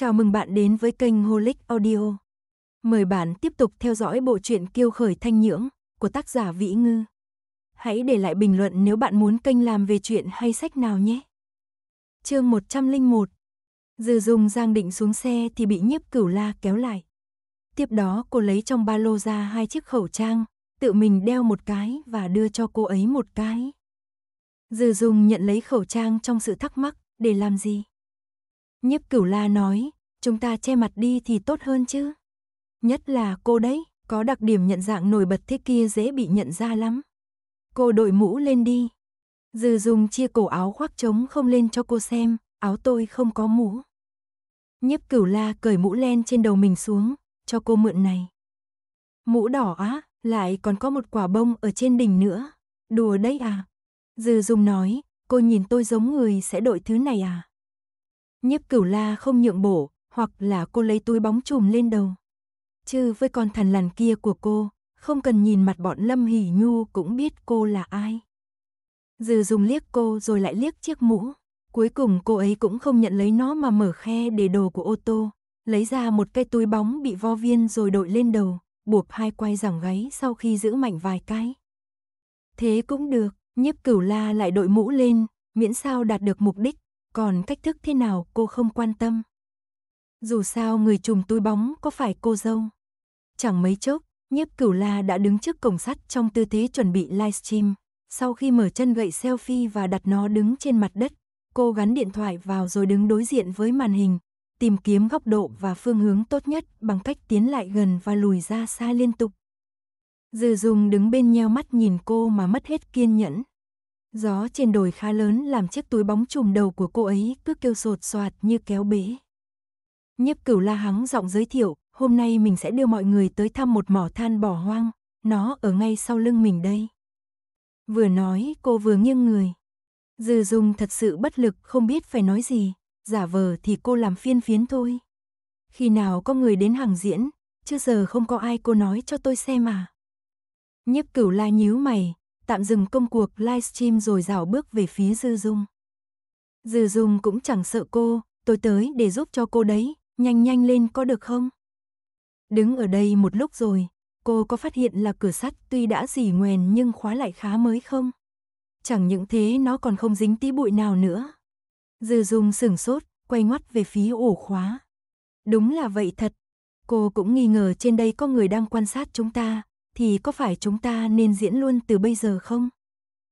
Chào mừng bạn đến với kênh Holic Audio. Mời bạn tiếp tục theo dõi bộ truyện Kiêu khởi thanh nhưỡng của tác giả Vĩ Ngư. Hãy để lại bình luận nếu bạn muốn kênh làm về chuyện hay sách nào nhé. Chương 101. Dư Dung Giang định xuống xe thì bị Nhiếp Cửu La kéo lại. Tiếp đó cô lấy trong ba lô ra hai chiếc khẩu trang, tự mình đeo một cái và đưa cho cô ấy một cái. Dư Dung nhận lấy khẩu trang trong sự thắc mắc, để làm gì? Nhiếp cửu la nói, chúng ta che mặt đi thì tốt hơn chứ. Nhất là cô đấy, có đặc điểm nhận dạng nổi bật thế kia dễ bị nhận ra lắm. Cô đội mũ lên đi. Dư dùng chia cổ áo khoác trống không lên cho cô xem, áo tôi không có mũ. Nhiếp cửu la cởi mũ len trên đầu mình xuống, cho cô mượn này. Mũ đỏ á, lại còn có một quả bông ở trên đỉnh nữa. Đùa đấy à? Dư dùng nói, cô nhìn tôi giống người sẽ đội thứ này à? Nhiếp cửu la không nhượng bổ, hoặc là cô lấy túi bóng trùm lên đầu. Chứ với con thần lằn kia của cô, không cần nhìn mặt bọn Lâm Hỷ Nhu cũng biết cô là ai. Dư dùng liếc cô rồi lại liếc chiếc mũ. Cuối cùng cô ấy cũng không nhận lấy nó mà mở khe để đồ của ô tô, lấy ra một cái túi bóng bị vo viên rồi đội lên đầu, buộc hai quay giằng gáy sau khi giữ mạnh vài cái. Thế cũng được, nhiếp cửu la lại đội mũ lên, miễn sao đạt được mục đích, còn cách thức thế nào cô không quan tâm. Dù sao người chùm túi bóng có phải cô dâu. Chẳng mấy chốc, nhiếp cửu la đã đứng trước cổng sắt trong tư thế chuẩn bị livestream. Sau khi mở chân gậy selfie và đặt nó đứng trên mặt đất, cô gắn điện thoại vào rồi đứng đối diện với màn hình, tìm kiếm góc độ và phương hướng tốt nhất bằng cách tiến lại gần và lùi ra xa liên tục. Dư dùng đứng bên nheo mắt nhìn cô mà mất hết kiên nhẫn. Gió trên đồi khá lớn làm chiếc túi bóng trùm đầu của cô ấy cứ kêu sột soạt như kéo bế. Nhiếp cửu la hắng giọng giới thiệu, hôm nay mình sẽ đưa mọi người tới thăm một mỏ than bỏ hoang, nó ở ngay sau lưng mình đây. Vừa nói cô vừa nghiêng người. Dư dung thật sự bất lực không biết phải nói gì, giả vờ thì cô làm phiên phiến thôi. Khi nào có người đến hàng diễn, chưa giờ không có ai cô nói cho tôi xem à. Nhiếp cửu la nhíu mày, tạm dừng công cuộc livestream rồi rảo bước về phía Dư Dung. Dư Dung cũng chẳng sợ cô, tôi tới để giúp cho cô đấy, nhanh nhanh lên có được không? Đứng ở đây một lúc rồi, cô có phát hiện là cửa sắt tuy đã dỉ ngoèn nhưng khóa lại khá mới không? Chẳng những thế nó còn không dính tí bụi nào nữa. Dư Dung sửng sốt, quay ngoắt về phía ổ khóa. Đúng là vậy thật, cô cũng nghi ngờ trên đây có người đang quan sát chúng ta, thì có phải chúng ta nên diễn luôn từ bây giờ không?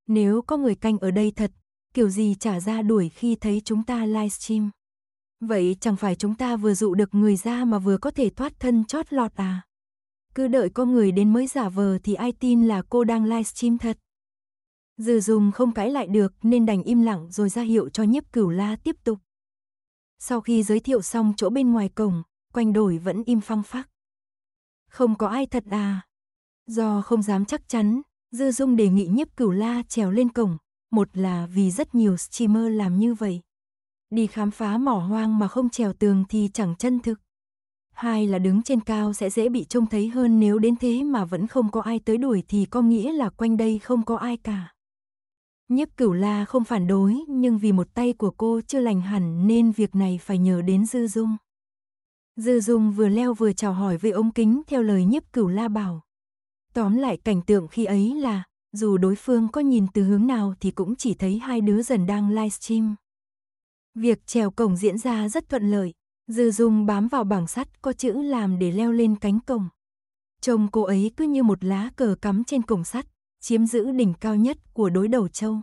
Nếu có người canh ở đây thật, kiểu gì trả ra đuổi khi thấy chúng ta livestream. Vậy chẳng phải chúng ta vừa dụ được người ra mà vừa có thể thoát thân chót lọt à? Cứ đợi có người đến mới giả vờ thì ai tin là cô đang livestream thật. Dư dùng không cãi lại được nên đành im lặng rồi ra hiệu cho nhiếp cửu la tiếp tục. Sau khi giới thiệu xong chỗ bên ngoài cổng, quanh đổi vẫn im phăng phắc. Không có ai thật à, Do không dám chắc chắn, Dư Dung đề nghị nhiếp cửu la trèo lên cổng, một là vì rất nhiều streamer làm như vậy. Đi khám phá mỏ hoang mà không trèo tường thì chẳng chân thực. Hai là đứng trên cao sẽ dễ bị trông thấy hơn nếu đến thế mà vẫn không có ai tới đuổi thì có nghĩa là quanh đây không có ai cả. Nhiếp cửu la không phản đối nhưng vì một tay của cô chưa lành hẳn nên việc này phải nhờ đến Dư Dung. Dư Dung vừa leo vừa chào hỏi với ống kính theo lời nhiếp cửu la bảo. Tóm lại cảnh tượng khi ấy là, dù đối phương có nhìn từ hướng nào thì cũng chỉ thấy hai đứa dần đang livestream. Việc trèo cổng diễn ra rất thuận lợi, Dư Dung bám vào bảng sắt có chữ làm để leo lên cánh cổng. trông cô ấy cứ như một lá cờ cắm trên cổng sắt, chiếm giữ đỉnh cao nhất của đối đầu châu.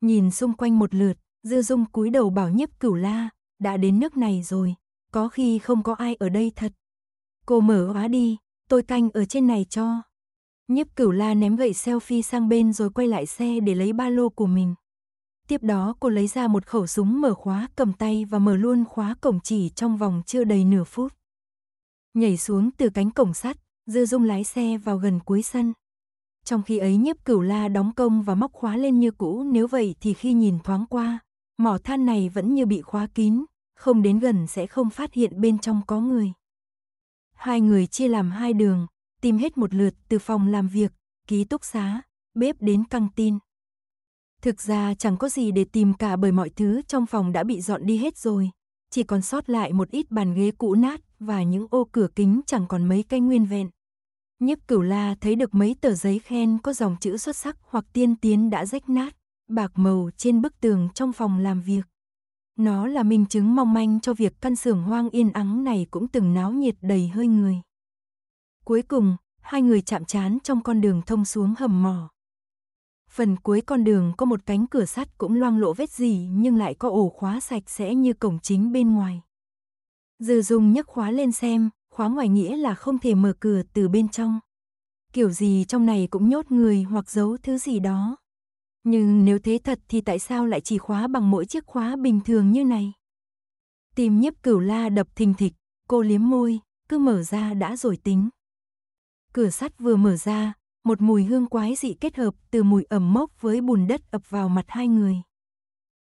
Nhìn xung quanh một lượt, Dư Dung cúi đầu bảo nhiếp cửu la, đã đến nước này rồi, có khi không có ai ở đây thật. Cô mở hóa đi, tôi canh ở trên này cho. nhếp cửu la ném gậy selfie sang bên rồi quay lại xe để lấy ba lô của mình. Tiếp đó cô lấy ra một khẩu súng mở khóa cầm tay và mở luôn khóa cổng chỉ trong vòng chưa đầy nửa phút. Nhảy xuống từ cánh cổng sắt, dư dung lái xe vào gần cuối sân. Trong khi ấy nhếp cửu la đóng công và móc khóa lên như cũ nếu vậy thì khi nhìn thoáng qua, mỏ than này vẫn như bị khóa kín, không đến gần sẽ không phát hiện bên trong có người. Hai người chia làm hai đường, tìm hết một lượt từ phòng làm việc, ký túc xá, bếp đến căng tin. Thực ra chẳng có gì để tìm cả bởi mọi thứ trong phòng đã bị dọn đi hết rồi, chỉ còn sót lại một ít bàn ghế cũ nát và những ô cửa kính chẳng còn mấy cái nguyên vẹn. Nhiếp cửu la thấy được mấy tờ giấy khen có dòng chữ xuất sắc hoặc tiên tiến đã rách nát, bạc màu trên bức tường trong phòng làm việc. Nó là minh chứng mong manh cho việc căn xưởng hoang yên ắng này cũng từng náo nhiệt đầy hơi người. Cuối cùng, hai người chạm trán trong con đường thông xuống hầm mỏ. Phần cuối con đường có một cánh cửa sắt cũng loang lộ vết gì nhưng lại có ổ khóa sạch sẽ như cổng chính bên ngoài. Dư dùng nhấc khóa lên xem, khóa ngoài nghĩa là không thể mở cửa từ bên trong. Kiểu gì trong này cũng nhốt người hoặc giấu thứ gì đó. Nhưng nếu thế thật thì tại sao lại chỉ khóa bằng mỗi chiếc khóa bình thường như này? Tim nhấp cửu la đập thình thịch, cô liếm môi, cứ mở ra đã rồi tính. Cửa sắt vừa mở ra, một mùi hương quái dị kết hợp từ mùi ẩm mốc với bùn đất ập vào mặt hai người.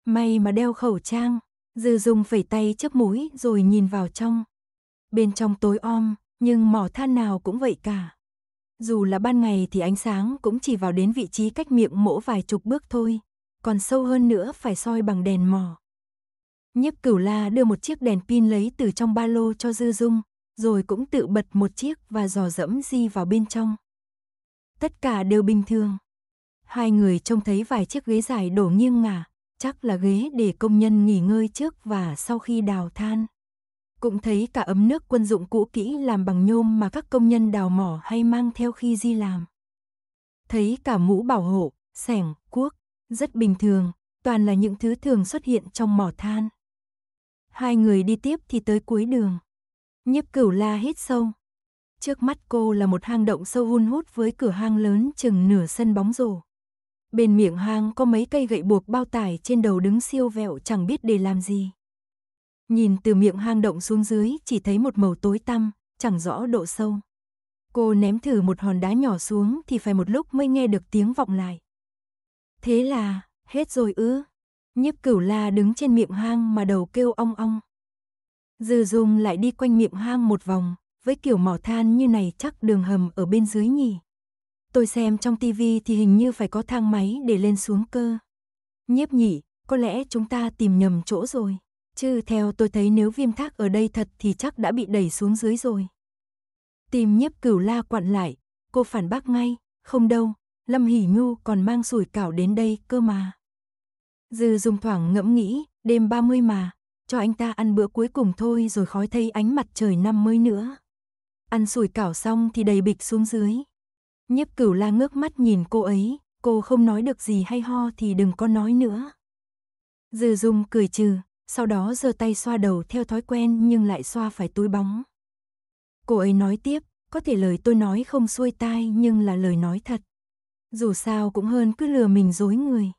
May mà đeo khẩu trang, dư dùng phẩy tay chấp mũi rồi nhìn vào trong. Bên trong tối om, nhưng mỏ than nào cũng vậy cả. Dù là ban ngày thì ánh sáng cũng chỉ vào đến vị trí cách miệng mỗ vài chục bước thôi, còn sâu hơn nữa phải soi bằng đèn mỏ. Nhiếp cửu la đưa một chiếc đèn pin lấy từ trong ba lô cho Dư Dung, rồi cũng tự bật một chiếc và dò dẫm di vào bên trong. Tất cả đều bình thường. Hai người trông thấy vài chiếc ghế dài đổ nghiêng ngả, chắc là ghế để công nhân nghỉ ngơi trước và sau khi đào than cũng thấy cả ấm nước quân dụng cũ kỹ làm bằng nhôm mà các công nhân đào mỏ hay mang theo khi di làm. Thấy cả mũ bảo hộ, sẻng, cuốc, rất bình thường, toàn là những thứ thường xuất hiện trong mỏ than. Hai người đi tiếp thì tới cuối đường. Nhiếp cửu la hít sâu. Trước mắt cô là một hang động sâu hun hút với cửa hang lớn chừng nửa sân bóng rổ. Bên miệng hang có mấy cây gậy buộc bao tải trên đầu đứng siêu vẹo chẳng biết để làm gì. Nhìn từ miệng hang động xuống dưới chỉ thấy một màu tối tăm, chẳng rõ độ sâu. Cô ném thử một hòn đá nhỏ xuống thì phải một lúc mới nghe được tiếng vọng lại. Thế là, hết rồi ư. Nhiếp cửu la đứng trên miệng hang mà đầu kêu ong ong. Dư dung lại đi quanh miệng hang một vòng, với kiểu mỏ than như này chắc đường hầm ở bên dưới nhỉ. Tôi xem trong tivi thì hình như phải có thang máy để lên xuống cơ. Nhiếp nhỉ, có lẽ chúng ta tìm nhầm chỗ rồi. Chứ theo tôi thấy nếu viêm thác ở đây thật thì chắc đã bị đẩy xuống dưới rồi. Tìm nhiếp cửu la quặn lại, cô phản bác ngay, không đâu, Lâm Hỷ Nhu còn mang sủi cảo đến đây cơ mà. Dư dùng thoảng ngẫm nghĩ, đêm 30 mà, cho anh ta ăn bữa cuối cùng thôi rồi khói thấy ánh mặt trời năm mới nữa. Ăn sủi cảo xong thì đầy bịch xuống dưới. Nhiếp cửu la ngước mắt nhìn cô ấy, cô không nói được gì hay ho thì đừng có nói nữa. Dư dùng cười trừ, sau đó giơ tay xoa đầu theo thói quen nhưng lại xoa phải túi bóng. Cô ấy nói tiếp, có thể lời tôi nói không xuôi tai nhưng là lời nói thật. Dù sao cũng hơn cứ lừa mình dối người.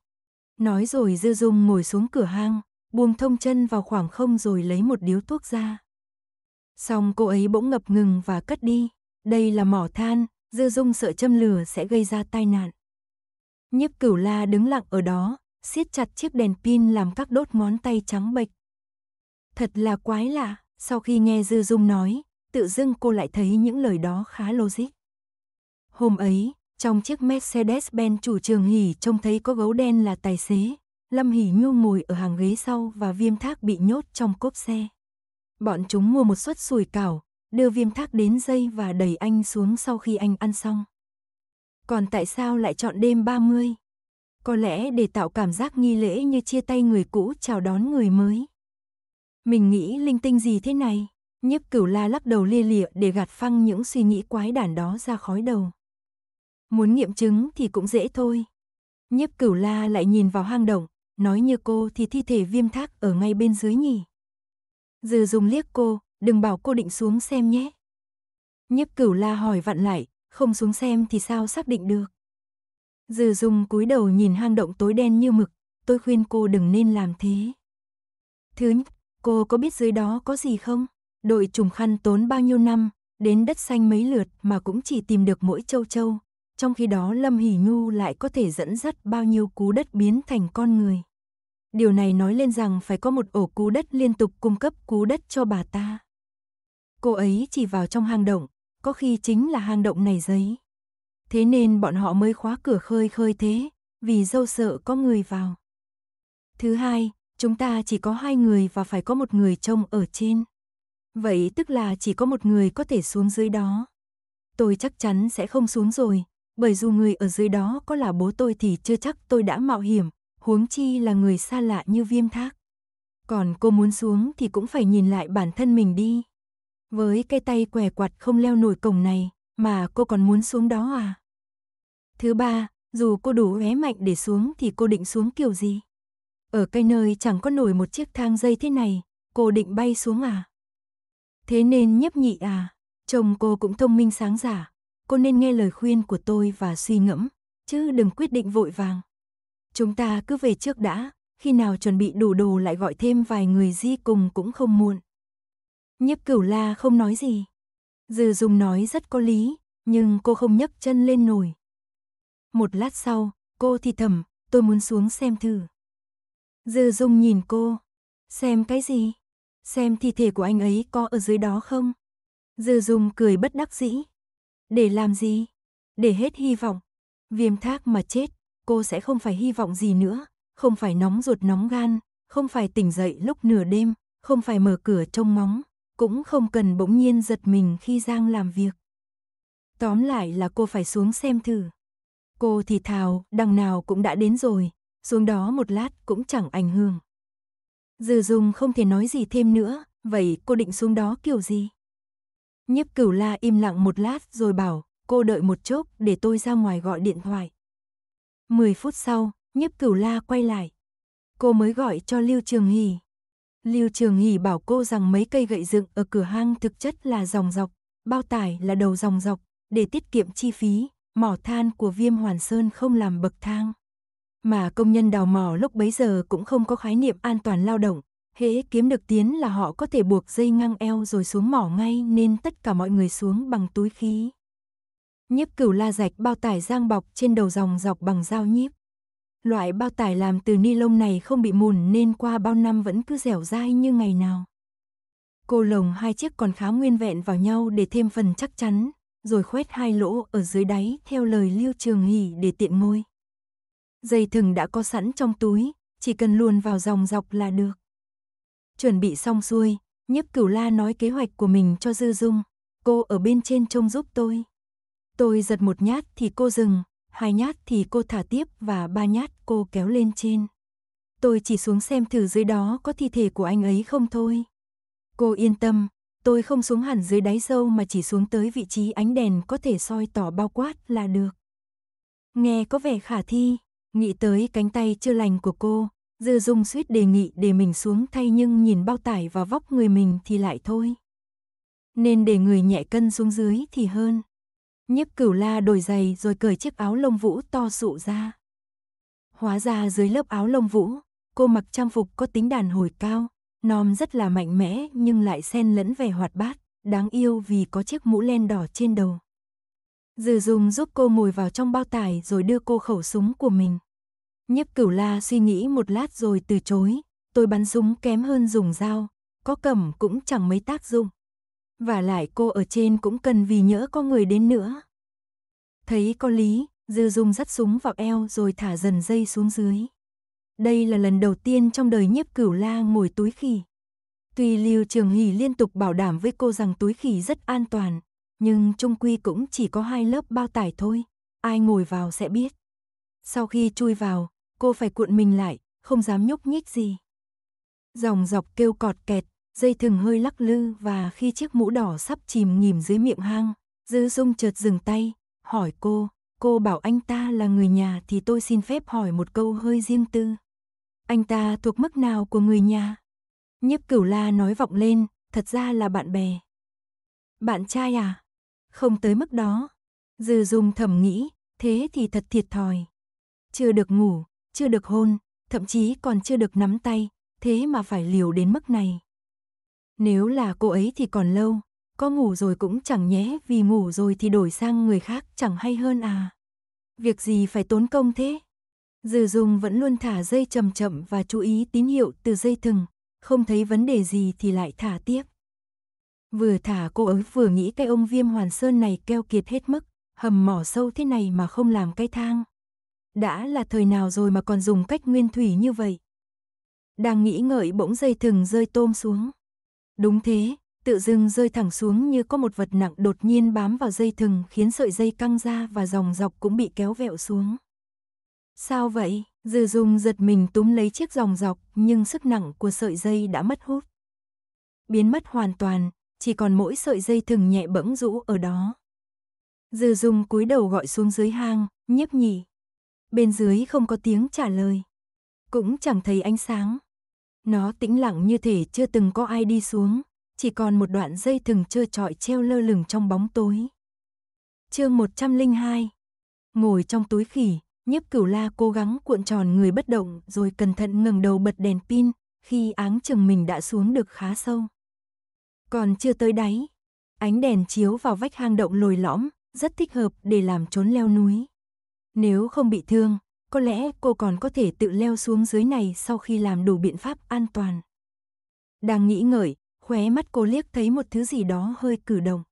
Nói rồi Dư Dung ngồi xuống cửa hang, buông thông chân vào khoảng không rồi lấy một điếu thuốc ra. Xong cô ấy bỗng ngập ngừng và cất đi. Đây là mỏ than, Dư Dung sợ châm lửa sẽ gây ra tai nạn. Nhiếp Cửu La đứng lặng ở đó, siết chặt chiếc đèn pin làm các đốt ngón tay trắng bệch. Thật là quái lạ, sau khi nghe Dư Dung nói, tự dưng cô lại thấy những lời đó khá logic. Hôm ấy, trong chiếc Mercedes-Benz chủ trường Hỉ trông thấy có gấu đen là tài xế, Lâm Hỉ Nhu ngồi ở hàng ghế sau và Viêm Thác bị nhốt trong cốp xe. Bọn chúng mua một suất sủi cảo, đưa Viêm Thác đến dây và đẩy anh xuống sau khi anh ăn xong. Còn tại sao lại chọn đêm 30? Có lẽ để tạo cảm giác nghi lễ như chia tay người cũ chào đón người mới. Mình nghĩ linh tinh gì thế này? Nhiếp cửu la lắc đầu lia lịa để gạt phăng những suy nghĩ quái đản đó ra khói đầu. Muốn nghiệm chứng thì cũng dễ thôi. Nhiếp cửu la lại nhìn vào hang động, nói như cô thì thi thể viêm thác ở ngay bên dưới nhỉ. Dừ dùng liếc cô, đừng bảo cô định xuống xem nhé. Nhiếp cửu la hỏi vặn lại, không xuống xem thì sao xác định được. Dư dung cúi đầu nhìn hang động tối đen như mực, tôi khuyên cô đừng nên làm thế. Thứ nhất, cô có biết dưới đó có gì không? Đội trùng khăn tốn bao nhiêu năm, đến đất xanh mấy lượt mà cũng chỉ tìm được mỗi châu châu. Trong khi đó Lâm Hỷ Nhu lại có thể dẫn dắt bao nhiêu cú đất biến thành con người. Điều này nói lên rằng phải có một ổ cú đất liên tục cung cấp cú đất cho bà ta. Cô ấy chỉ vào trong hang động, có khi chính là hang động này giấy. Thế nên bọn họ mới khóa cửa khơi khơi thế, vì dâu sợ có người vào. Thứ hai, chúng ta chỉ có hai người và phải có một người trông ở trên. Vậy tức là chỉ có một người có thể xuống dưới đó. Tôi chắc chắn sẽ không xuống rồi, bởi dù người ở dưới đó có là bố tôi thì chưa chắc tôi đã mạo hiểm, huống chi là người xa lạ như viêm thác. Còn cô muốn xuống thì cũng phải nhìn lại bản thân mình đi. Với cái tay què quạt không leo nổi cổng này mà cô còn muốn xuống đó à? Thứ ba, dù cô đủ hé mạnh để xuống thì cô định xuống kiểu gì? Ở cây nơi chẳng có nổi một chiếc thang dây thế này, cô định bay xuống à? Thế nên nhấp nhị à, chồng cô cũng thông minh sáng giả, cô nên nghe lời khuyên của tôi và suy ngẫm, chứ đừng quyết định vội vàng. Chúng ta cứ về trước đã, khi nào chuẩn bị đủ đồ lại gọi thêm vài người di cùng cũng không muộn. nhấp cửu la không nói gì. Dư dùng nói rất có lý, nhưng cô không nhấc chân lên nổi. Một lát sau, cô thì thầm, tôi muốn xuống xem thử. Dư Dung nhìn cô, xem cái gì? Xem thi thể của anh ấy có ở dưới đó không? Dư Dung cười bất đắc dĩ. Để làm gì? Để hết hy vọng. Viêm thác mà chết, cô sẽ không phải hy vọng gì nữa, không phải nóng ruột nóng gan, không phải tỉnh dậy lúc nửa đêm, không phải mở cửa trông móng cũng không cần bỗng nhiên giật mình khi Giang làm việc. Tóm lại là cô phải xuống xem thử. Cô thì thào, đằng nào cũng đã đến rồi, xuống đó một lát cũng chẳng ảnh hưởng. Dư Dung không thể nói gì thêm nữa, vậy cô định xuống đó kiểu gì? Nhiếp cửu la im lặng một lát rồi bảo, cô đợi một chốc để tôi ra ngoài gọi điện thoại. mười phút sau, nhiếp cửu la quay lại. Cô mới gọi cho Lưu Trường Hỷ. Lưu Trường Hỷ bảo cô rằng mấy cây gậy dựng ở cửa hang thực chất là dòng dọc, bao tải là đầu dòng dọc, để tiết kiệm chi phí, mỏ than của Viêm Hoàn Sơn không làm bậc thang. Mà công nhân đào mỏ lúc bấy giờ cũng không có khái niệm an toàn lao động, hễ kiếm được tiến là họ có thể buộc dây ngang eo rồi xuống mỏ ngay nên tất cả mọi người xuống bằng túi khí. Nhiếp cửu la rạch bao tải giang bọc trên đầu dòng dọc bằng dao nhíp. Loại bao tải làm từ ni lông này không bị mùn nên qua bao năm vẫn cứ dẻo dai như ngày nào. Cô lồng hai chiếc còn khá nguyên vẹn vào nhau để thêm phần chắc chắn, rồi khoét hai lỗ ở dưới đáy theo lời Liêu Trường Hỷ để tiện môi. Dây thừng đã có sẵn trong túi, chỉ cần luồn vào dòng dọc là được. Chuẩn bị xong xuôi, nhiếp cửu la nói kế hoạch của mình cho Dư Dung. Cô ở bên trên trông giúp tôi. Tôi giật một nhát thì cô dừng, hai nhát thì cô thả tiếp và ba nhát cô kéo lên trên. Tôi chỉ xuống xem thử dưới đó có thi thể của anh ấy không thôi. Cô yên tâm, Tôi không xuống hẳn dưới đáy sâu mà chỉ xuống tới vị trí ánh đèn có thể soi tỏ bao quát là được. Nghe có vẻ khả thi, nghĩ tới cánh tay chưa lành của cô, Dư Dung suýt đề nghị để mình xuống thay nhưng nhìn bao tải và vóc người mình thì lại thôi. Nên để người nhẹ cân xuống dưới thì hơn. Nhiếp cửu la đổi giày rồi cởi chiếc áo lông vũ to sụ ra. Hóa ra dưới lớp áo lông vũ, cô mặc trang phục có tính đàn hồi cao, Nom rất là mạnh mẽ nhưng lại xen lẫn vẻ hoạt bát, đáng yêu vì có chiếc mũ len đỏ trên đầu. Dư Dung giúp cô ngồi vào trong bao tải rồi đưa cô khẩu súng của mình. Nhiếp Cửu La suy nghĩ một lát rồi từ chối, tôi bắn súng kém hơn dùng dao, có cầm cũng chẳng mấy tác dụng. Và lại cô ở trên cũng cần vì nhỡ có người đến nữa. Thấy có lý, Dư Dung dắt súng vào eo rồi thả dần dây xuống dưới. Đây là lần đầu tiên trong đời nhiếp cửu la ngồi túi khỉ. Tuy Lưu Trường Hỷ liên tục bảo đảm với cô rằng túi khỉ rất an toàn, nhưng trung quy cũng chỉ có hai lớp bao tải thôi, ai ngồi vào sẽ biết. Sau khi chui vào, cô phải cuộn mình lại, không dám nhúc nhích gì. Dòng dọc kêu cọt kẹt, dây thừng hơi lắc lư và khi chiếc mũ đỏ sắp chìm nghỉm dưới miệng hang, Dư Dung chợt dừng tay, hỏi cô, Cô bảo anh ta là người nhà thì tôi xin phép hỏi một câu hơi riêng tư. Anh ta thuộc mức nào của người nhà? Nhiếp cửu la nói vọng lên, thật ra là bạn bè. Bạn trai à? Không tới mức đó. Dư dùng thầm nghĩ, thế thì thật thiệt thòi. Chưa được ngủ, chưa được hôn, thậm chí còn chưa được nắm tay, thế mà phải liều đến mức này. Nếu là cô ấy thì còn lâu, có ngủ rồi cũng chẳng nhẽ vì ngủ rồi thì đổi sang người khác chẳng hay hơn à. Việc gì phải tốn công thế? Dư Dung vẫn luôn thả dây chậm chậm và chú ý tín hiệu từ dây thừng, không thấy vấn đề gì thì lại thả tiếp. Vừa thả cô ấy vừa nghĩ cái ông viêm hoàn sơn này keo kiệt hết mức, hầm mỏ sâu thế này mà không làm cái thang. Đã là thời nào rồi mà còn dùng cách nguyên thủy như vậy? Đang nghĩ ngợi bỗng dây thừng rơi tôm xuống. Đúng thế, tự dưng rơi thẳng xuống như có một vật nặng đột nhiên bám vào dây thừng khiến sợi dây căng ra và dòng dọc cũng bị kéo vẹo xuống. Sao vậy? Dư dung giật mình túm lấy chiếc dòng dọc nhưng sức nặng của sợi dây đã mất hút. Biến mất hoàn toàn, chỉ còn mỗi sợi dây thừng nhẹ bẫng rũ ở đó. Dư dung cúi đầu gọi xuống dưới hang, nhấp nhỉ. Bên dưới không có tiếng trả lời. Cũng chẳng thấy ánh sáng. Nó tĩnh lặng như thể chưa từng có ai đi xuống, chỉ còn một đoạn dây thừng trơ trọi treo lơ lửng trong bóng tối. Chương 102. Ngồi trong túi khỉ, Nhiếp Cửu La cố gắng cuộn tròn người bất động, rồi cẩn thận ngẩng đầu bật đèn pin, khi áng chừng mình đã xuống được khá sâu. Còn chưa tới đáy, ánh đèn chiếu vào vách hang động lồi lõm, rất thích hợp để làm trốn leo núi. Nếu không bị thương, có lẽ cô còn có thể tự leo xuống dưới này sau khi làm đủ biện pháp an toàn. Đang nghĩ ngợi, khóe mắt cô liếc thấy một thứ gì đó hơi cử động.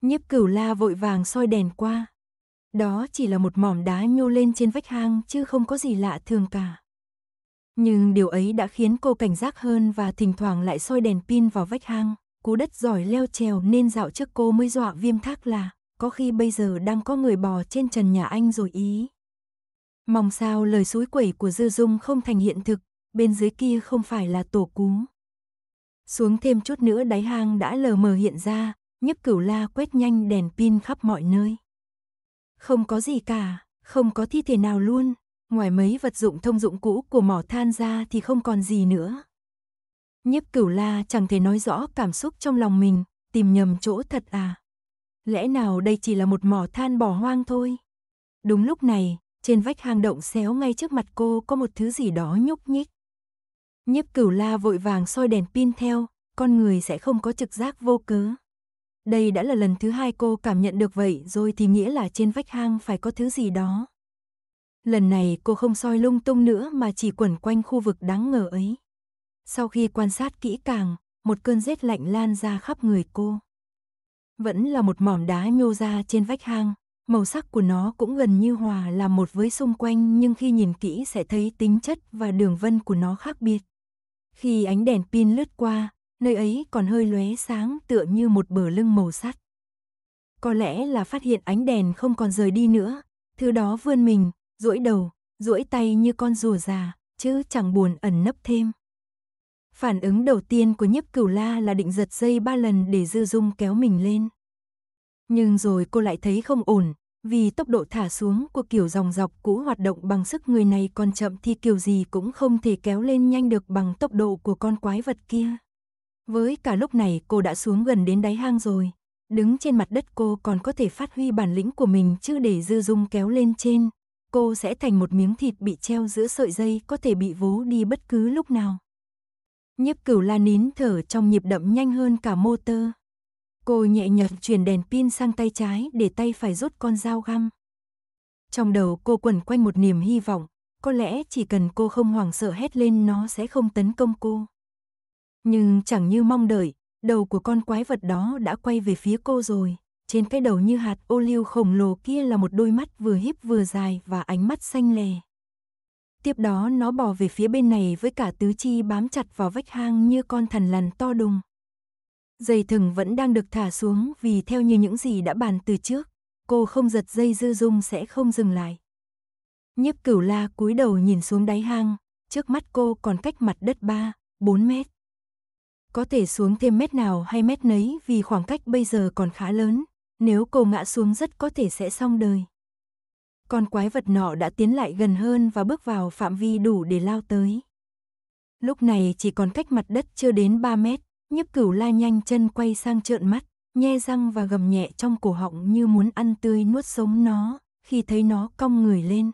Nhiếp cửu la vội vàng soi đèn qua. Đó chỉ là một mỏm đá nhô lên trên vách hang chứ không có gì lạ thường cả. Nhưng điều ấy đã khiến cô cảnh giác hơn và thỉnh thoảng lại soi đèn pin vào vách hang. Cú đất giỏi leo trèo nên dạo trước cô mới dọa viêm thác là có khi bây giờ đang có người bò trên trần nhà anh rồi ý. Mong sao lời suối quẩy của Dư Dung không thành hiện thực, bên dưới kia không phải là tổ cú. Xuống thêm chút nữa đáy hang đã lờ mờ hiện ra, nhấp cửu la quét nhanh đèn pin khắp mọi nơi. Không có gì cả, không có thi thể nào luôn, ngoài mấy vật dụng thông dụng cũ của mỏ than ra thì không còn gì nữa. nhấp cửu la chẳng thể nói rõ cảm xúc trong lòng mình, tìm nhầm chỗ thật à. Lẽ nào đây chỉ là một mỏ than bỏ hoang thôi? Đúng lúc này, trên vách hang động xéo ngay trước mặt cô có một thứ gì đó nhúc nhích. Nhiếp cửu la vội vàng soi đèn pin theo, con người sẽ không có trực giác vô cớ. Đây đã là lần thứ hai cô cảm nhận được vậy rồi thì nghĩa là trên vách hang phải có thứ gì đó. Lần này cô không soi lung tung nữa mà chỉ quẩn quanh khu vực đáng ngờ ấy. Sau khi quan sát kỹ càng, một cơn rét lạnh lan ra khắp người cô. Vẫn là một mỏm đá nhô ra trên vách hang, màu sắc của nó cũng gần như hòa là một với xung quanh nhưng khi nhìn kỹ sẽ thấy tính chất và đường vân của nó khác biệt. Khi ánh đèn pin lướt qua, nơi ấy còn hơi lóe sáng tựa như một bờ lưng màu sắt. Có lẽ là phát hiện ánh đèn không còn rời đi nữa, thứ đó vươn mình, duỗi đầu, duỗi tay như con rùa già, chứ chẳng buồn ẩn nấp thêm. Phản ứng đầu tiên của nhiếp cửu la là định giật dây ba lần để dư dung kéo mình lên. Nhưng rồi cô lại thấy không ổn, vì tốc độ thả xuống của kiểu dòng dọc cũ hoạt động bằng sức người này còn chậm thì kiểu gì cũng không thể kéo lên nhanh được bằng tốc độ của con quái vật kia. Với cả lúc này cô đã xuống gần đến đáy hang rồi. Đứng trên mặt đất cô còn có thể phát huy bản lĩnh của mình chứ để dư dung kéo lên trên. Cô sẽ thành một miếng thịt bị treo giữa sợi dây có thể bị vú đi bất cứ lúc nào. Nhếp cửu la nín thở trong nhịp đậm nhanh hơn cả motor. Cô nhẹ nhàng chuyển đèn pin sang tay trái để tay phải rút con dao găm. Trong đầu cô quẩn quanh một niềm hy vọng, có lẽ chỉ cần cô không hoảng sợ hét lên nó sẽ không tấn công cô. Nhưng chẳng như mong đợi, đầu của con quái vật đó đã quay về phía cô rồi. Trên cái đầu như hạt ô liu khổng lồ kia là một đôi mắt vừa híp vừa dài và ánh mắt xanh lè. Tiếp đó nó bò về phía bên này với cả tứ chi bám chặt vào vách hang như con thần lằn to đùng. Dây thừng vẫn đang được thả xuống vì theo như những gì đã bàn từ trước, cô không giật dây dư dung sẽ không dừng lại. Nhiếp cửu la cúi đầu nhìn xuống đáy hang, trước mắt cô còn cách mặt đất 3, 4 mét. Có thể xuống thêm mét nào hay mét nấy vì khoảng cách bây giờ còn khá lớn, nếu cô ngã xuống rất có thể sẽ xong đời. Con quái vật nọ đã tiến lại gần hơn và bước vào phạm vi đủ để lao tới. Lúc này chỉ còn cách mặt đất chưa đến 3 mét, Nhấp cửu la nhanh chân quay sang trợn mắt, nhe răng và gầm nhẹ trong cổ họng như muốn ăn tươi nuốt sống nó, khi thấy nó cong người lên.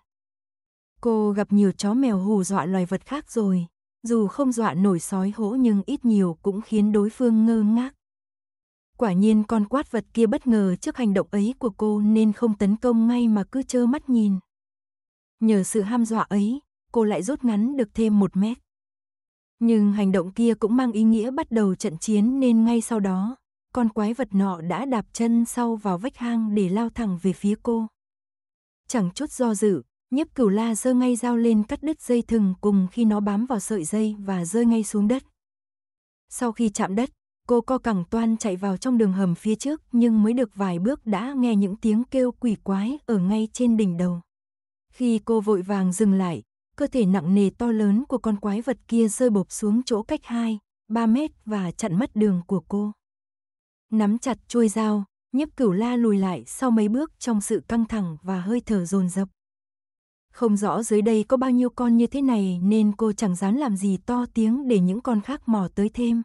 Cô gặp nhiều chó mèo hù dọa loài vật khác rồi, dù không dọa nổi sói hổ nhưng ít nhiều cũng khiến đối phương ngơ ngác. Quả nhiên con quát vật kia bất ngờ trước hành động ấy của cô nên không tấn công ngay mà cứ chơ mắt nhìn. Nhờ sự ham dọa ấy, cô lại rút ngắn được thêm một mét. Nhưng hành động kia cũng mang ý nghĩa bắt đầu trận chiến nên ngay sau đó, con quái vật nọ đã đạp chân sau vào vách hang để lao thẳng về phía cô. Chẳng chút do dự, nhiếp cửu la giơ ngay dao lên cắt đứt dây thừng cùng khi nó bám vào sợi dây và rơi ngay xuống đất. Sau khi chạm đất, cô co cẳng toan chạy vào trong đường hầm phía trước nhưng mới được vài bước đã nghe những tiếng kêu quỷ quái ở ngay trên đỉnh đầu. Khi cô vội vàng dừng lại, cơ thể nặng nề to lớn của con quái vật kia rơi bộp xuống chỗ cách 2, 3 mét và chặn mất đường của cô. Nắm chặt chuôi dao, nhiếp cửu la lùi lại sau mấy bước trong sự căng thẳng và hơi thở dồn dập. Không rõ dưới đây có bao nhiêu con như thế này nên cô chẳng dám làm gì to tiếng để những con khác mò tới thêm.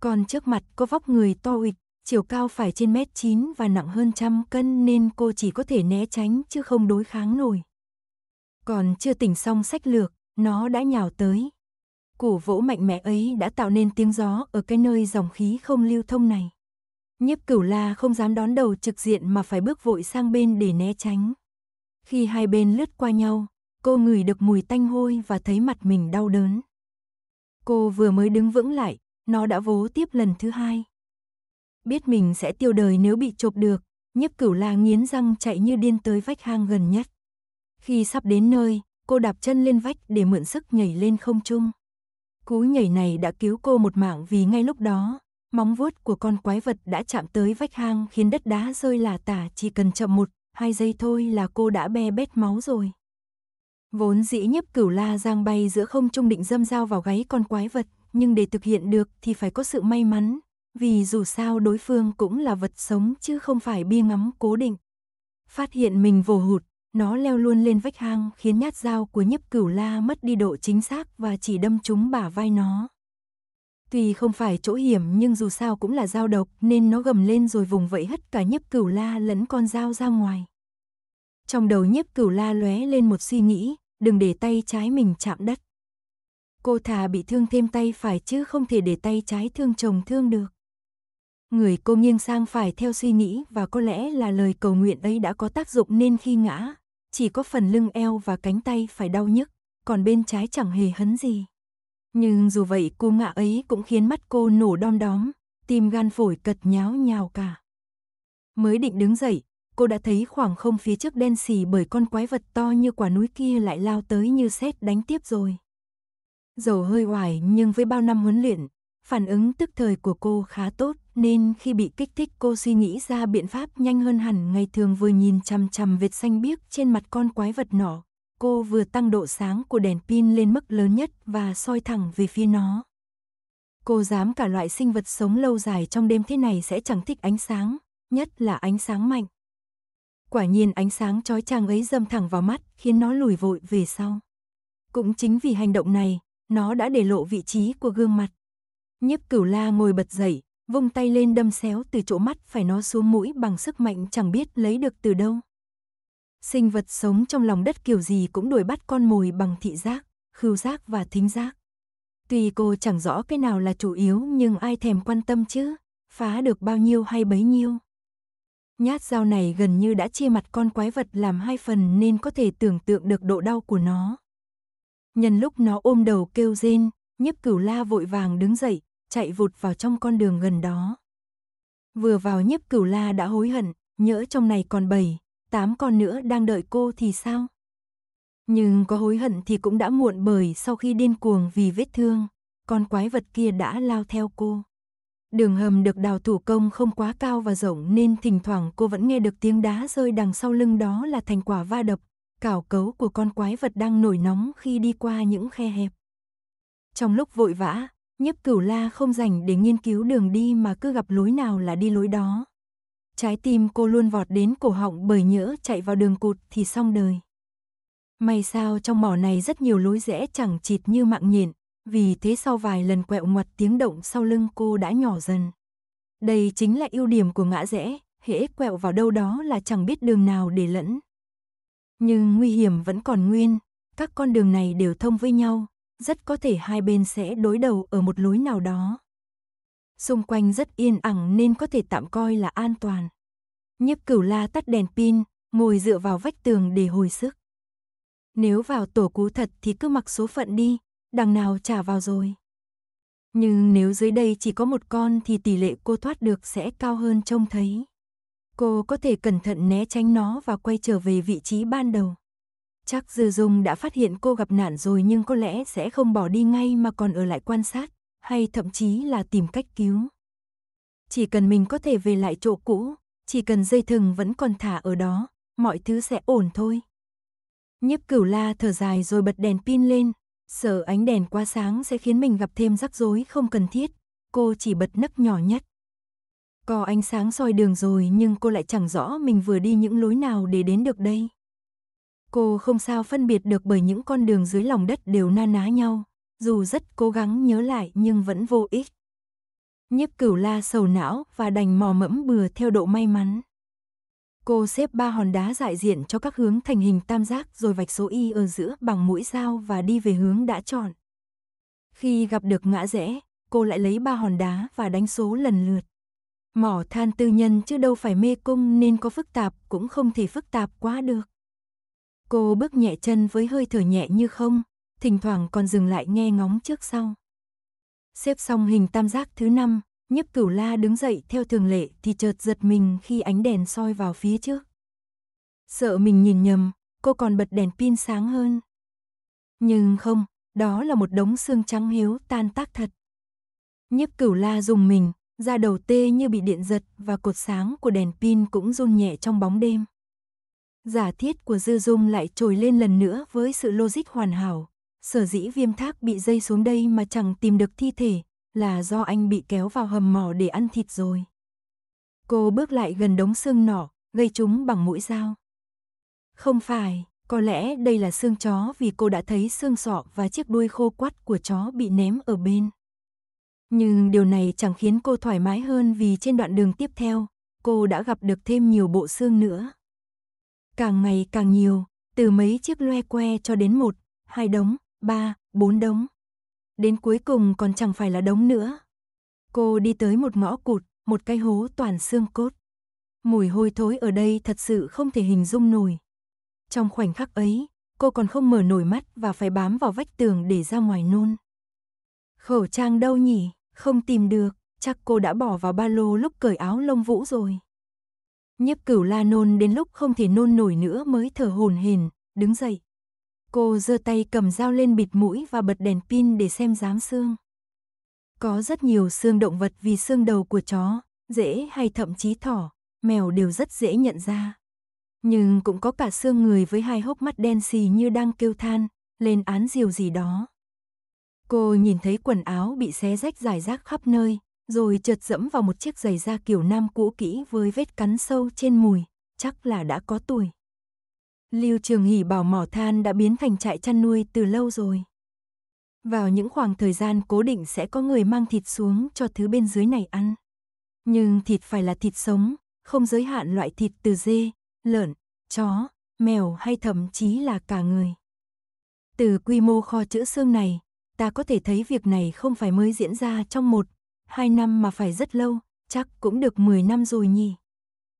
còn trước mặt có vóc người to ụt, chiều cao phải trên mét 9 và nặng hơn trăm cân nên cô chỉ có thể né tránh chứ không đối kháng nổi. Còn chưa tỉnh xong sách lược, nó đã nhào tới. Cổ vỗ mạnh mẽ ấy đã tạo nên tiếng gió ở cái nơi dòng khí không lưu thông này. Nhiếp cửu la không dám đón đầu trực diện mà phải bước vội sang bên để né tránh. Khi hai bên lướt qua nhau, cô ngửi được mùi tanh hôi và thấy mặt mình đau đớn. Cô vừa mới đứng vững lại, nó đã vố tiếp lần thứ hai. Biết mình sẽ tiêu đời nếu bị chộp được, nhiếp cửu la nghiến răng chạy như điên tới vách hang gần nhất. Khi sắp đến nơi, cô đạp chân lên vách để mượn sức nhảy lên không trung. Cú nhảy này đã cứu cô một mạng vì ngay lúc đó, móng vuốt của con quái vật đã chạm tới vách hang khiến đất đá rơi là tả chỉ cần chậm một, hai giây thôi là cô đã be bét máu rồi. Vốn dĩ nhấp cửu la giang bay giữa không trung định dâm dao vào gáy con quái vật, nhưng để thực hiện được thì phải có sự may mắn, vì dù sao đối phương cũng là vật sống chứ không phải bia ngắm cố định. Phát hiện mình vồ hụt, nó leo luôn lên vách hang khiến nhát dao của nhiếp cửu la mất đi độ chính xác và chỉ đâm trúng bả vai nó. Tuy không phải chỗ hiểm nhưng dù sao cũng là dao độc nên nó gầm lên rồi vùng vẫy hất cả nhiếp cửu la lẫn con dao ra ngoài. Trong đầu nhiếp cửu la lóe lên một suy nghĩ, đừng để tay trái mình chạm đất. Cô thà bị thương thêm tay phải chứ không thể để tay trái thương chồng thương được. Người cô nghiêng sang phải theo suy nghĩ và có lẽ là lời cầu nguyện ấy đã có tác dụng nên khi ngã, chỉ có phần lưng eo và cánh tay phải đau nhức, còn bên trái chẳng hề hấn gì. Nhưng dù vậy cú ngã ấy cũng khiến mắt cô nổ đom đóm, tim gan phổi cật nháo nhào cả. Mới định đứng dậy, cô đã thấy khoảng không phía trước đen xì bởi con quái vật to như quả núi kia lại lao tới như xét đánh tiếp rồi. Dầu hơi hoài nhưng với bao năm huấn luyện, phản ứng tức thời của cô khá tốt nên khi bị kích thích cô suy nghĩ ra biện pháp nhanh hơn hẳn ngày thường vừa nhìn chằm chằm vệt xanh biếc trên mặt con quái vật nọ. Cô vừa tăng độ sáng của đèn pin lên mức lớn nhất và soi thẳng về phía nó. Cô dám cả loại sinh vật sống lâu dài trong đêm thế này sẽ chẳng thích ánh sáng, nhất là ánh sáng mạnh. Quả nhiên ánh sáng chói chang ấy dâm thẳng vào mắt, khiến nó lùi vội về sau. Cũng chính vì hành động này, nó đã để lộ vị trí của gương mặt. Nhiếp Cửu La ngồi bật dậy, vung tay lên đâm xéo từ chỗ mắt phải nó xuống mũi bằng sức mạnh chẳng biết lấy được từ đâu. Sinh vật sống trong lòng đất kiểu gì cũng đuổi bắt con mồi bằng thị giác, khứu giác và thính giác. Tuy cô chẳng rõ cái nào là chủ yếu nhưng ai thèm quan tâm chứ, phá được bao nhiêu hay bấy nhiêu. Nhát dao này gần như đã chia mặt con quái vật làm hai phần nên có thể tưởng tượng được độ đau của nó. Nhân lúc nó ôm đầu kêu rên, nhấp cửu la vội vàng đứng dậy, chạy vụt vào trong con đường gần đó. Vừa vào nhiếp cửu la đã hối hận, nhỡ trong này còn bảy, tám con nữa đang đợi cô thì sao? Nhưng có hối hận thì cũng đã muộn bởi sau khi điên cuồng vì vết thương, con quái vật kia đã lao theo cô. Đường hầm được đào thủ công không quá cao và rộng nên thỉnh thoảng cô vẫn nghe được tiếng đá rơi đằng sau lưng đó là thành quả va đập, cảo cấu của con quái vật đang nổi nóng khi đi qua những khe hẹp. Trong lúc vội vã, Nhiếp cửu la không dành để nghiên cứu đường đi mà cứ gặp lối nào là đi lối đó. Trái tim cô luôn vọt đến cổ họng bởi nhỡ chạy vào đường cụt thì xong đời. May sao trong mỏ này rất nhiều lối rẽ chẳng chịt như mạng nhện, vì thế sau vài lần quẹo ngoặt tiếng động sau lưng cô đã nhỏ dần. Đây chính là ưu điểm của ngã rẽ, hễ quẹo vào đâu đó là chẳng biết đường nào để lẫn. Nhưng nguy hiểm vẫn còn nguyên, các con đường này đều thông với nhau, rất có thể hai bên sẽ đối đầu ở một lối nào đó. Xung quanh rất yên ẳng nên có thể tạm coi là an toàn. Nhiếp cửu la tắt đèn pin, ngồi dựa vào vách tường để hồi sức. Nếu vào tổ cú thật thì cứ mặc số phận đi, đằng nào trả vào rồi. Nhưng nếu dưới đây chỉ có một con thì tỷ lệ cô thoát được sẽ cao hơn trông thấy. Cô có thể cẩn thận né tránh nó và quay trở về vị trí ban đầu. Chắc Dư Dung đã phát hiện cô gặp nạn rồi nhưng có lẽ sẽ không bỏ đi ngay mà còn ở lại quan sát, hay thậm chí là tìm cách cứu. Chỉ cần mình có thể về lại chỗ cũ, chỉ cần dây thừng vẫn còn thả ở đó, mọi thứ sẽ ổn thôi. Nhiếp cửu la thở dài rồi bật đèn pin lên, sợ ánh đèn quá sáng sẽ khiến mình gặp thêm rắc rối không cần thiết, cô chỉ bật nấc nhỏ nhất. Có ánh sáng soi đường rồi nhưng cô lại chẳng rõ mình vừa đi những lối nào để đến được đây. Cô không sao phân biệt được bởi những con đường dưới lòng đất đều na ná nhau, dù rất cố gắng nhớ lại nhưng vẫn vô ích. Nhiếp cửu la sầu não và đành mò mẫm bừa theo độ may mắn. Cô xếp ba hòn đá dại diện cho các hướng thành hình tam giác rồi vạch số y ở giữa bằng mũi dao và đi về hướng đã chọn. Khi gặp được ngã rẽ, cô lại lấy ba hòn đá và đánh số lần lượt. Mỏ than tư nhân chứ đâu phải mê cung nên có phức tạp cũng không thể phức tạp quá được. Cô bước nhẹ chân với hơi thở nhẹ như không, thỉnh thoảng còn dừng lại nghe ngóng trước sau. Xếp xong hình tam giác thứ năm, nhấp cửu la đứng dậy theo thường lệ thì chợt giật mình khi ánh đèn soi vào phía trước. Sợ mình nhìn nhầm, cô còn bật đèn pin sáng hơn. Nhưng không, đó là một đống xương trắng hiếu tan tác thật. nhấp cửu la dùng mình, da đầu tê như bị điện giật và cột sáng của đèn pin cũng run nhẹ trong bóng đêm. Giả thiết của Dư Dung lại trồi lên lần nữa với sự logic hoàn hảo. Sở dĩ viêm thác bị dây xuống đây mà chẳng tìm được thi thể, là do anh bị kéo vào hầm mỏ để ăn thịt rồi. Cô bước lại gần đống xương nỏ, gây chúng bằng mũi dao. Không phải, có lẽ đây là xương chó vì cô đã thấy xương sọ và chiếc đuôi khô quắt của chó bị ném ở bên. Nhưng điều này chẳng khiến cô thoải mái hơn vì trên đoạn đường tiếp theo, cô đã gặp được thêm nhiều bộ xương nữa càng ngày càng nhiều, từ mấy chiếc loe que cho đến một, hai đống, ba, bốn đống. Đến cuối cùng còn chẳng phải là đống nữa. Cô đi tới một ngõ cụt, một cái hố toàn xương cốt. Mùi hôi thối ở đây thật sự không thể hình dung nổi. Trong khoảnh khắc ấy, cô còn không mở nổi mắt và phải bám vào vách tường để ra ngoài nôn. Khẩu trang đâu nhỉ? Không tìm được, chắc cô đã bỏ vào ba lô lúc cởi áo lông vũ rồi. Nhiếp cửu la nôn đến lúc không thể nôn nổi nữa mới thở hồn hển, đứng dậy. Cô giơ tay cầm dao lên bịt mũi và bật đèn pin để xem dám xương. Có rất nhiều xương động vật vì xương đầu của chó, dễ hay thậm chí thỏ, mèo đều rất dễ nhận ra. Nhưng cũng có cả xương người với hai hốc mắt đen xì như đang kêu than, lên án diều gì đó. Cô nhìn thấy quần áo bị xé rách dài rác khắp nơi, rồi trượt dẫm vào một chiếc giày da kiểu nam cũ kỹ với vết cắn sâu trên mùi, chắc là đã có tuổi. Lưu Trường Hỷ bảo mỏ than đã biến thành trại chăn nuôi từ lâu rồi. Vào những khoảng thời gian cố định sẽ có người mang thịt xuống cho thứ bên dưới này ăn. Nhưng thịt phải là thịt sống, không giới hạn loại thịt từ dê, lợn, chó, mèo hay thậm chí là cả người. Từ quy mô kho chữ xương này, ta có thể thấy việc này không phải mới diễn ra trong một hai năm mà phải rất lâu, chắc cũng được 10 năm rồi nhỉ.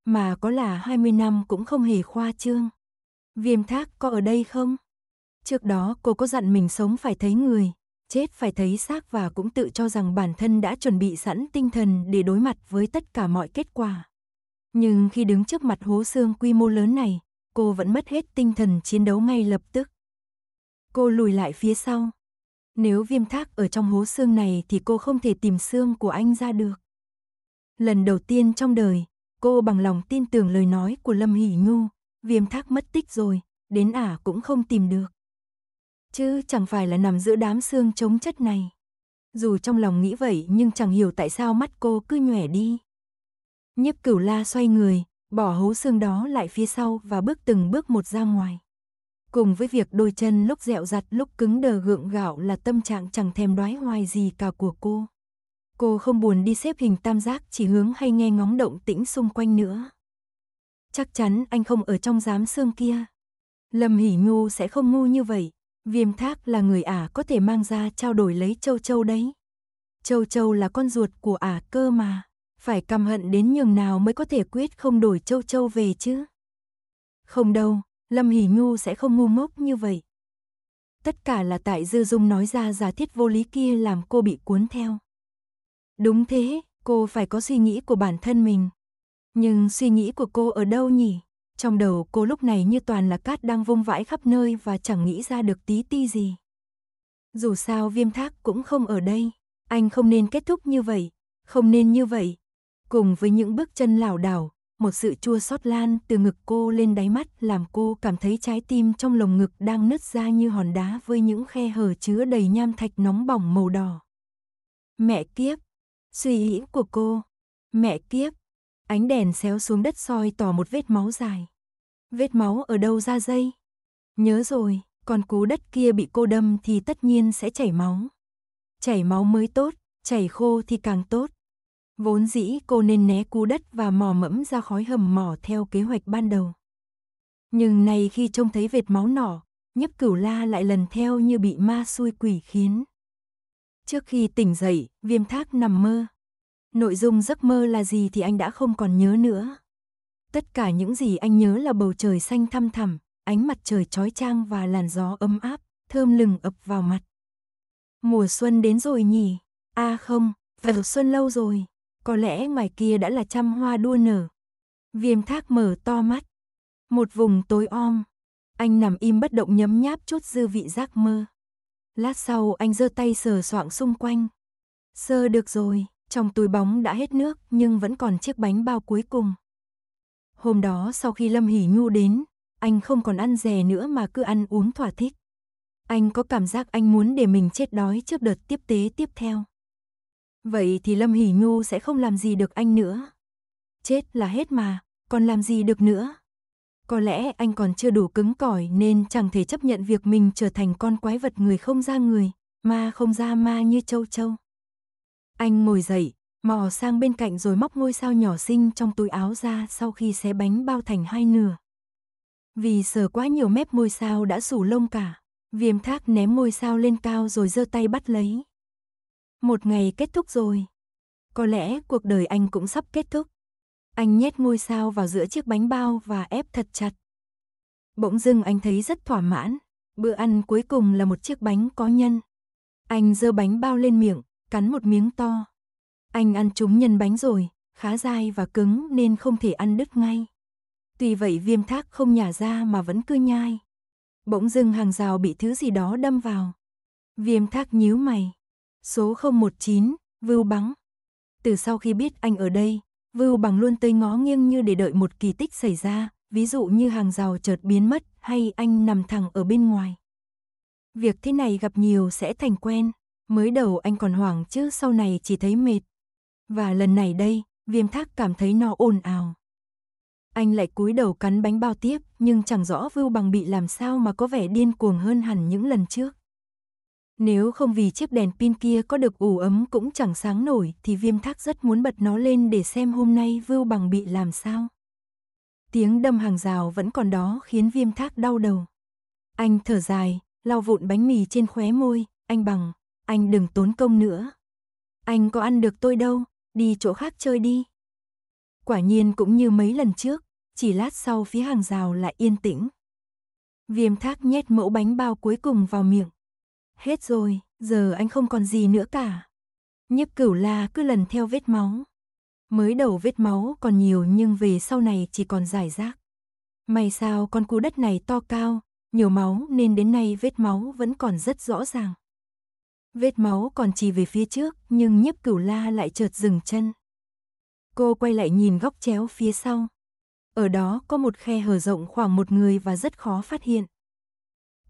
Mà có là 20 năm cũng không hề khoa trương. Viêm thác có ở đây không? Trước đó cô có dặn mình sống phải thấy người, chết phải thấy xác và cũng tự cho rằng bản thân đã chuẩn bị sẵn tinh thần để đối mặt với tất cả mọi kết quả. Nhưng khi đứng trước mặt hố xương quy mô lớn này, cô vẫn mất hết tinh thần chiến đấu ngay lập tức. Cô lùi lại phía sau, nếu viêm thác ở trong hố xương này thì cô không thể tìm xương của anh ra được. Lần đầu tiên trong đời, cô bằng lòng tin tưởng lời nói của Lâm Hỷ Nhu, viêm thác mất tích rồi, đến ả cũng không tìm được. Chứ chẳng phải là nằm giữa đám xương chống chất này. Dù trong lòng nghĩ vậy nhưng chẳng hiểu tại sao mắt cô cứ nhòe đi. Nhiếp cửu la xoay người, bỏ hố xương đó lại phía sau và bước từng bước một ra ngoài. Cùng với việc đôi chân lúc dẹo giặt lúc cứng đờ gượng gạo là tâm trạng chẳng thèm đoái hoài gì cả của cô. Cô không buồn đi xếp hình tam giác chỉ hướng hay nghe ngóng động tĩnh xung quanh nữa. Chắc chắn anh không ở trong giám xương kia. Lâm Hỷ Nhu sẽ không ngu như vậy. Viêm thác là người ả có thể mang ra trao đổi lấy châu châu đấy. Châu châu là con ruột của ả cơ mà. Phải căm hận đến nhường nào mới có thể quyết không đổi châu châu về chứ. Không đâu, Lâm Hỷ Nhu sẽ không ngu ngốc như vậy. Tất cả là tại Dư Dung nói ra giả thiết vô lý kia làm cô bị cuốn theo. Đúng thế, cô phải có suy nghĩ của bản thân mình. Nhưng suy nghĩ của cô ở đâu nhỉ? Trong đầu cô lúc này như toàn là cát đang vung vãi khắp nơi và chẳng nghĩ ra được tí ti gì. Dù sao viêm thác cũng không ở đây, anh không nên kết thúc như vậy, không nên như vậy. Cùng với những bước chân lảo đảo, một sự chua xót lan từ ngực cô lên đáy mắt làm cô cảm thấy trái tim trong lồng ngực đang nứt ra như hòn đá với những khe hở chứa đầy nham thạch nóng bỏng màu đỏ. Mẹ kiếp! Suy nghĩ của cô! Mẹ kiếp! Ánh đèn xéo xuống đất soi tỏ một vết máu dài. Vết máu ở đâu ra dây? Nhớ rồi, còn cú đất kia bị cô đâm thì tất nhiên sẽ chảy máu. Chảy máu mới tốt, chảy khô thì càng tốt. Vốn dĩ cô nên né cú đất và mò mẫm ra khói hầm mò theo kế hoạch ban đầu. Nhưng nay khi trông thấy vệt máu nỏ, nhấp cửu la lại lần theo như bị ma xui quỷ khiến. Trước khi tỉnh dậy, viêm thác nằm mơ. Nội dung giấc mơ là gì thì anh đã không còn nhớ nữa. Tất cả những gì anh nhớ là bầu trời xanh thăm thẳm, ánh mặt trời trói trang và làn gió ấm áp, thơm lừng ập vào mặt. Mùa xuân đến rồi nhỉ? À không, vào xuân lâu rồi. Có lẽ ngoài kia đã là trăm hoa đua nở. Viêm thác mở to mắt. Một vùng tối om. Anh nằm im bất động nhấm nháp chút dư vị giác mơ. Lát sau anh giơ tay sờ soạng xung quanh. Sơ được rồi, trong túi bóng đã hết nước nhưng vẫn còn chiếc bánh bao cuối cùng. Hôm đó sau khi Lâm Hỷ Nhu đến, anh không còn ăn dè nữa mà cứ ăn uống thỏa thích. Anh có cảm giác anh muốn để mình chết đói trước đợt tiếp tế tiếp theo. Vậy thì Lâm Hỷ Nhu sẽ không làm gì được anh nữa. Chết là hết mà, còn làm gì được nữa. Có lẽ anh còn chưa đủ cứng cỏi nên chẳng thể chấp nhận việc mình trở thành con quái vật người không ra người, ma không ra ma như châu châu. Anh ngồi dậy, mò sang bên cạnh rồi móc ngôi sao nhỏ xinh trong túi áo ra sau khi xé bánh bao thành hai nửa. Vì sờ quá nhiều mép ngôi sao đã sủ lông cả, viêm thác ném ngôi sao lên cao rồi giơ tay bắt lấy. Một ngày kết thúc rồi. Có lẽ cuộc đời anh cũng sắp kết thúc. Anh nhét ngôi sao vào giữa chiếc bánh bao và ép thật chặt. Bỗng dưng anh thấy rất thỏa mãn. Bữa ăn cuối cùng là một chiếc bánh có nhân. Anh dơ bánh bao lên miệng, cắn một miếng to. Anh ăn trúng nhân bánh rồi, khá dai và cứng nên không thể ăn đứt ngay. Tuy vậy viêm thác không nhả ra mà vẫn cứ nhai. Bỗng dưng hàng rào bị thứ gì đó đâm vào. Viêm thác nhíu mày. Số 019, Vưu Bắng. Từ sau khi biết anh ở đây, Vưu Bằng luôn tây ngó nghiêng như để đợi một kỳ tích xảy ra, ví dụ như hàng rào chợt biến mất hay anh nằm thẳng ở bên ngoài. Việc thế này gặp nhiều sẽ thành quen, mới đầu anh còn hoảng chứ sau này chỉ thấy mệt. Và lần này đây, viêm thác cảm thấy no ồn ào. Anh lại cúi đầu cắn bánh bao tiếp, nhưng chẳng rõ Vưu Bằng bị làm sao mà có vẻ điên cuồng hơn hẳn những lần trước. Nếu không vì chiếc đèn pin kia có được ủ ấm cũng chẳng sáng nổi thì viêm thác rất muốn bật nó lên để xem hôm nay vưu bằng bị làm sao. Tiếng đâm hàng rào vẫn còn đó khiến viêm thác đau đầu. Anh thở dài, lau vụn bánh mì trên khóe môi, anh bằng, anh đừng tốn công nữa. Anh có ăn được tôi đâu, đi chỗ khác chơi đi. Quả nhiên cũng như mấy lần trước, chỉ lát sau phía hàng rào lại yên tĩnh. Viêm thác nhét mẫu bánh bao cuối cùng vào miệng. Hết rồi, giờ anh không còn gì nữa cả. nhếp cửu la cứ lần theo vết máu. Mới đầu vết máu còn nhiều nhưng về sau này chỉ còn giải rác. May sao con cú đất này to cao, nhiều máu nên đến nay vết máu vẫn còn rất rõ ràng. Vết máu còn chỉ về phía trước nhưng nhếp cửu la lại chợt dừng chân. Cô quay lại nhìn góc chéo phía sau. Ở đó có một khe hở rộng khoảng một người và rất khó phát hiện.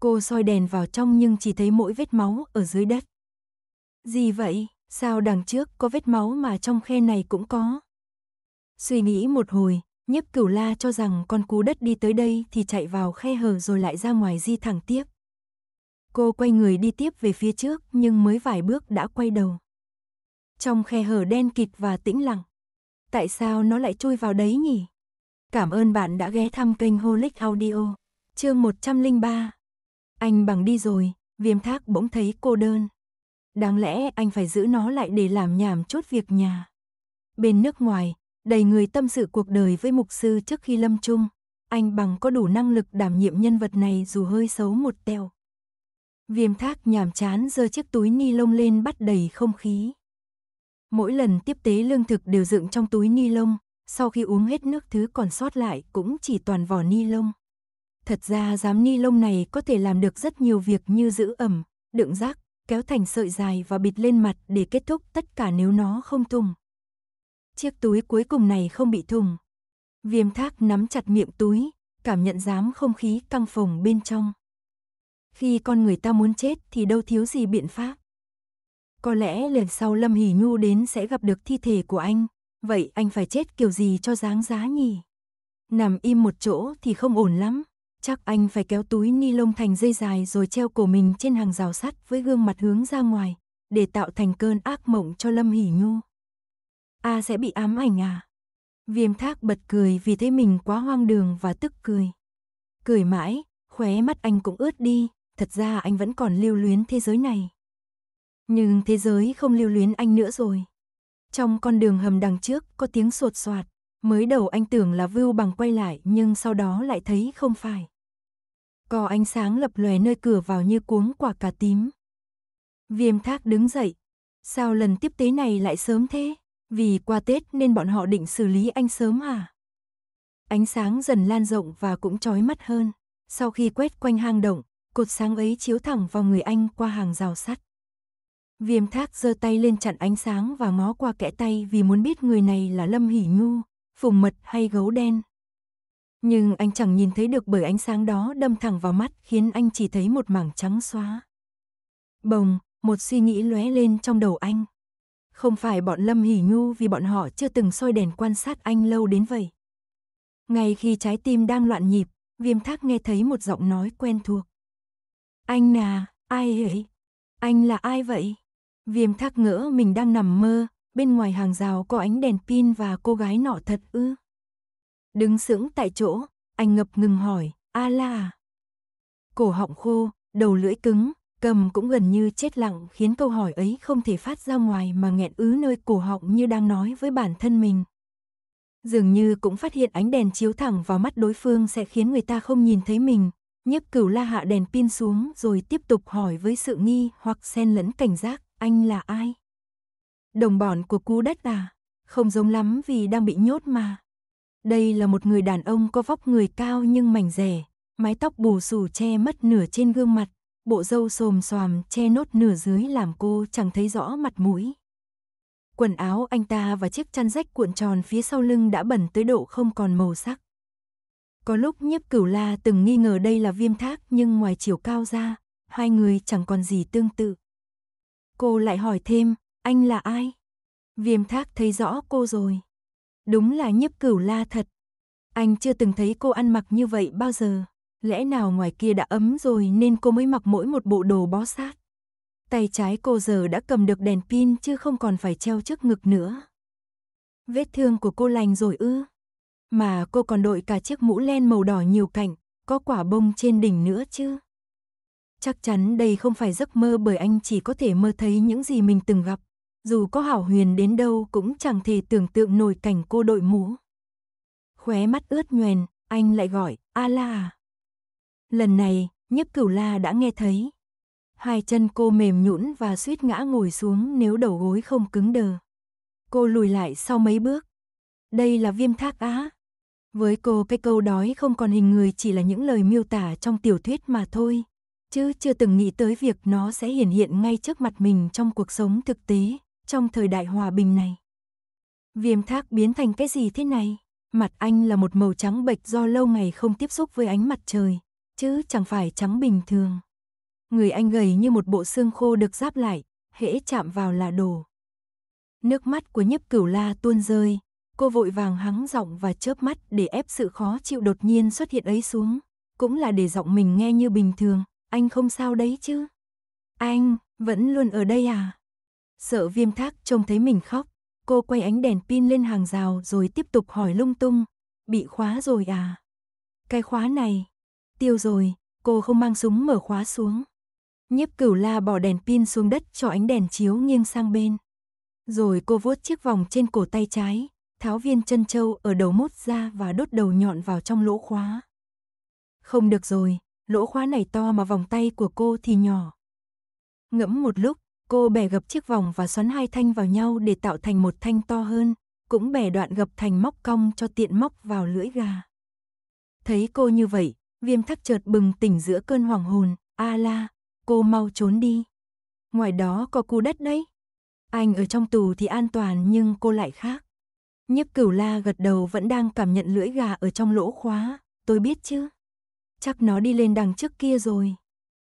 Cô soi đèn vào trong nhưng chỉ thấy mỗi vết máu ở dưới đất. Gì vậy? Sao đằng trước có vết máu mà trong khe này cũng có? Suy nghĩ một hồi, nhấp cửu la cho rằng con cú đất đi tới đây thì chạy vào khe hở rồi lại ra ngoài di thẳng tiếp. Cô quay người đi tiếp về phía trước nhưng mới vài bước đã quay đầu. Trong khe hở đen kịt và tĩnh lặng. Tại sao nó lại chui vào đấy nhỉ? Cảm ơn bạn đã ghé thăm kênh Holic Audio. Chương 103, anh bằng đi rồi, viêm thác bỗng thấy cô đơn. Đáng lẽ anh phải giữ nó lại để làm nhảm chốt việc nhà. Bên nước ngoài, đầy người tâm sự cuộc đời với mục sư trước khi lâm chung. Anh bằng có đủ năng lực đảm nhiệm nhân vật này dù hơi xấu một tẹo. Viêm thác nhàm chán giơ chiếc túi ni lông lên bắt đầy không khí. Mỗi lần tiếp tế lương thực đều dựng trong túi ni lông, sau khi uống hết nước thứ còn sót lại cũng chỉ toàn vỏ ni lông. Thật ra dám ni lông này có thể làm được rất nhiều việc như giữ ẩm, đựng rác, kéo thành sợi dài và bịt lên mặt để kết thúc tất cả nếu nó không thùng. Chiếc túi cuối cùng này không bị thùng. Viêm thác nắm chặt miệng túi, cảm nhận dám không khí căng phồng bên trong. Khi con người ta muốn chết thì đâu thiếu gì biện pháp. Có lẽ lần sau Lâm Hỷ Nhu đến sẽ gặp được thi thể của anh, vậy anh phải chết kiểu gì cho dáng giá nhỉ? Nằm im một chỗ thì không ổn lắm chắc anh phải kéo túi ni lông thành dây dài rồi treo cổ mình trên hàng rào sắt với gương mặt hướng ra ngoài, để tạo thành cơn ác mộng cho Lâm hỉ Nhu. A à, sẽ bị ám ảnh à? Viêm thác bật cười vì thấy mình quá hoang đường và tức cười. Cười mãi, khóe mắt anh cũng ướt đi, thật ra anh vẫn còn lưu luyến thế giới này. Nhưng thế giới không lưu luyến anh nữa rồi. Trong con đường hầm đằng trước có tiếng sột soạt, mới đầu anh tưởng là Vưu bằng quay lại nhưng sau đó lại thấy không phải có ánh sáng lập lòe nơi cửa vào như cuống quả cà tím. Viêm thác đứng dậy. Sao lần tiếp tế này lại sớm thế? Vì qua Tết nên bọn họ định xử lý anh sớm à? Ánh sáng dần lan rộng và cũng chói mắt hơn. Sau khi quét quanh hang động, cột sáng ấy chiếu thẳng vào người anh qua hàng rào sắt. Viêm thác giơ tay lên chặn ánh sáng và ngó qua kẽ tay vì muốn biết người này là Lâm Hỷ Nhu, phùng mật hay gấu đen. Nhưng anh chẳng nhìn thấy được bởi ánh sáng đó đâm thẳng vào mắt khiến anh chỉ thấy một mảng trắng xóa. Bồng, một suy nghĩ lóe lên trong đầu anh. Không phải bọn Lâm Hỉ Nhu vì bọn họ chưa từng soi đèn quan sát anh lâu đến vậy. Ngay khi trái tim đang loạn nhịp, viêm thác nghe thấy một giọng nói quen thuộc. Anh là, ai ấy? Anh là ai vậy? Viêm thác ngỡ mình đang nằm mơ, bên ngoài hàng rào có ánh đèn pin và cô gái nọ thật ư. Đứng sững tại chỗ, anh ngập ngừng hỏi, a la à? Cổ họng khô, đầu lưỡi cứng, cầm cũng gần như chết lặng khiến câu hỏi ấy không thể phát ra ngoài mà nghẹn ứ nơi cổ họng như đang nói với bản thân mình. Dường như cũng phát hiện ánh đèn chiếu thẳng vào mắt đối phương sẽ khiến người ta không nhìn thấy mình, nhấp cửu la hạ đèn pin xuống rồi tiếp tục hỏi với sự nghi hoặc xen lẫn cảnh giác, anh là ai? Đồng bọn của cú đất à? Không giống lắm vì đang bị nhốt mà. Đây là một người đàn ông có vóc người cao nhưng mảnh rẻ, mái tóc bù xù che mất nửa trên gương mặt, bộ râu xồm xoàm che nốt nửa dưới làm cô chẳng thấy rõ mặt mũi. Quần áo anh ta và chiếc chăn rách cuộn tròn phía sau lưng đã bẩn tới độ không còn màu sắc. Có lúc nhiếp cửu la từng nghi ngờ đây là viêm thác nhưng ngoài chiều cao ra, hai người chẳng còn gì tương tự. Cô lại hỏi thêm, anh là ai? Viêm thác thấy rõ cô rồi. Đúng là nhiếp cửu la thật. Anh chưa từng thấy cô ăn mặc như vậy bao giờ. Lẽ nào ngoài kia đã ấm rồi nên cô mới mặc mỗi một bộ đồ bó sát. Tay trái cô giờ đã cầm được đèn pin chứ không còn phải treo trước ngực nữa. Vết thương của cô lành rồi ư. Mà cô còn đội cả chiếc mũ len màu đỏ nhiều cạnh, có quả bông trên đỉnh nữa chứ. Chắc chắn đây không phải giấc mơ bởi anh chỉ có thể mơ thấy những gì mình từng gặp dù có hảo huyền đến đâu cũng chẳng thể tưởng tượng nổi cảnh cô đội mũ. Khóe mắt ướt nhoèn, anh lại gọi, a la à. Lần này, nhấp cửu la đã nghe thấy. Hai chân cô mềm nhũn và suýt ngã ngồi xuống nếu đầu gối không cứng đờ. Cô lùi lại sau mấy bước. Đây là viêm thác á. Với cô cái câu đói không còn hình người chỉ là những lời miêu tả trong tiểu thuyết mà thôi. Chứ chưa từng nghĩ tới việc nó sẽ hiển hiện ngay trước mặt mình trong cuộc sống thực tế trong thời đại hòa bình này. Viêm thác biến thành cái gì thế này? Mặt anh là một màu trắng bệch do lâu ngày không tiếp xúc với ánh mặt trời, chứ chẳng phải trắng bình thường. Người anh gầy như một bộ xương khô được giáp lại, hễ chạm vào là đổ. Nước mắt của nhấp cửu la tuôn rơi, cô vội vàng hắng giọng và chớp mắt để ép sự khó chịu đột nhiên xuất hiện ấy xuống. Cũng là để giọng mình nghe như bình thường, anh không sao đấy chứ. Anh, vẫn luôn ở đây à? Sợ viêm thác trông thấy mình khóc, cô quay ánh đèn pin lên hàng rào rồi tiếp tục hỏi lung tung. Bị khóa rồi à? Cái khóa này. Tiêu rồi, cô không mang súng mở khóa xuống. Nhiếp cửu la bỏ đèn pin xuống đất cho ánh đèn chiếu nghiêng sang bên. Rồi cô vuốt chiếc vòng trên cổ tay trái, tháo viên chân trâu ở đầu mốt ra và đốt đầu nhọn vào trong lỗ khóa. Không được rồi, lỗ khóa này to mà vòng tay của cô thì nhỏ. Ngẫm một lúc, Cô bẻ gập chiếc vòng và xoắn hai thanh vào nhau để tạo thành một thanh to hơn, cũng bẻ đoạn gập thành móc cong cho tiện móc vào lưỡi gà. Thấy cô như vậy, viêm thắc chợt bừng tỉnh giữa cơn hoảng hồn, a à la, cô mau trốn đi. Ngoài đó có cu đất đấy. Anh ở trong tù thì an toàn nhưng cô lại khác. Nhiếp cửu la gật đầu vẫn đang cảm nhận lưỡi gà ở trong lỗ khóa, tôi biết chứ. Chắc nó đi lên đằng trước kia rồi.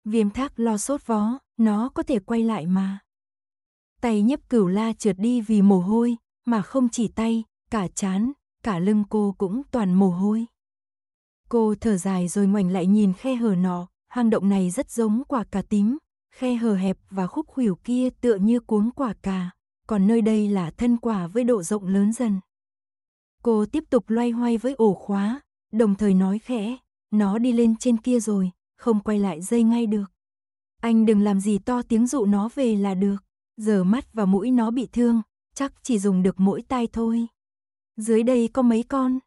Viêm thác lo sốt vó, nó có thể quay lại mà. Tay nhấp cửu la trượt đi vì mồ hôi, mà không chỉ tay, cả chán, cả lưng cô cũng toàn mồ hôi. Cô thở dài rồi ngoảnh lại nhìn khe hở nọ, hang động này rất giống quả cà tím, khe hở hẹp và khúc khuỷu kia tựa như cuống quả cà, còn nơi đây là thân quả với độ rộng lớn dần. Cô tiếp tục loay hoay với ổ khóa, đồng thời nói khẽ, nó đi lên trên kia rồi, không quay lại dây ngay được. Anh đừng làm gì to tiếng dụ nó về là được, giờ mắt và mũi nó bị thương, chắc chỉ dùng được mỗi tay thôi. Dưới đây có mấy con.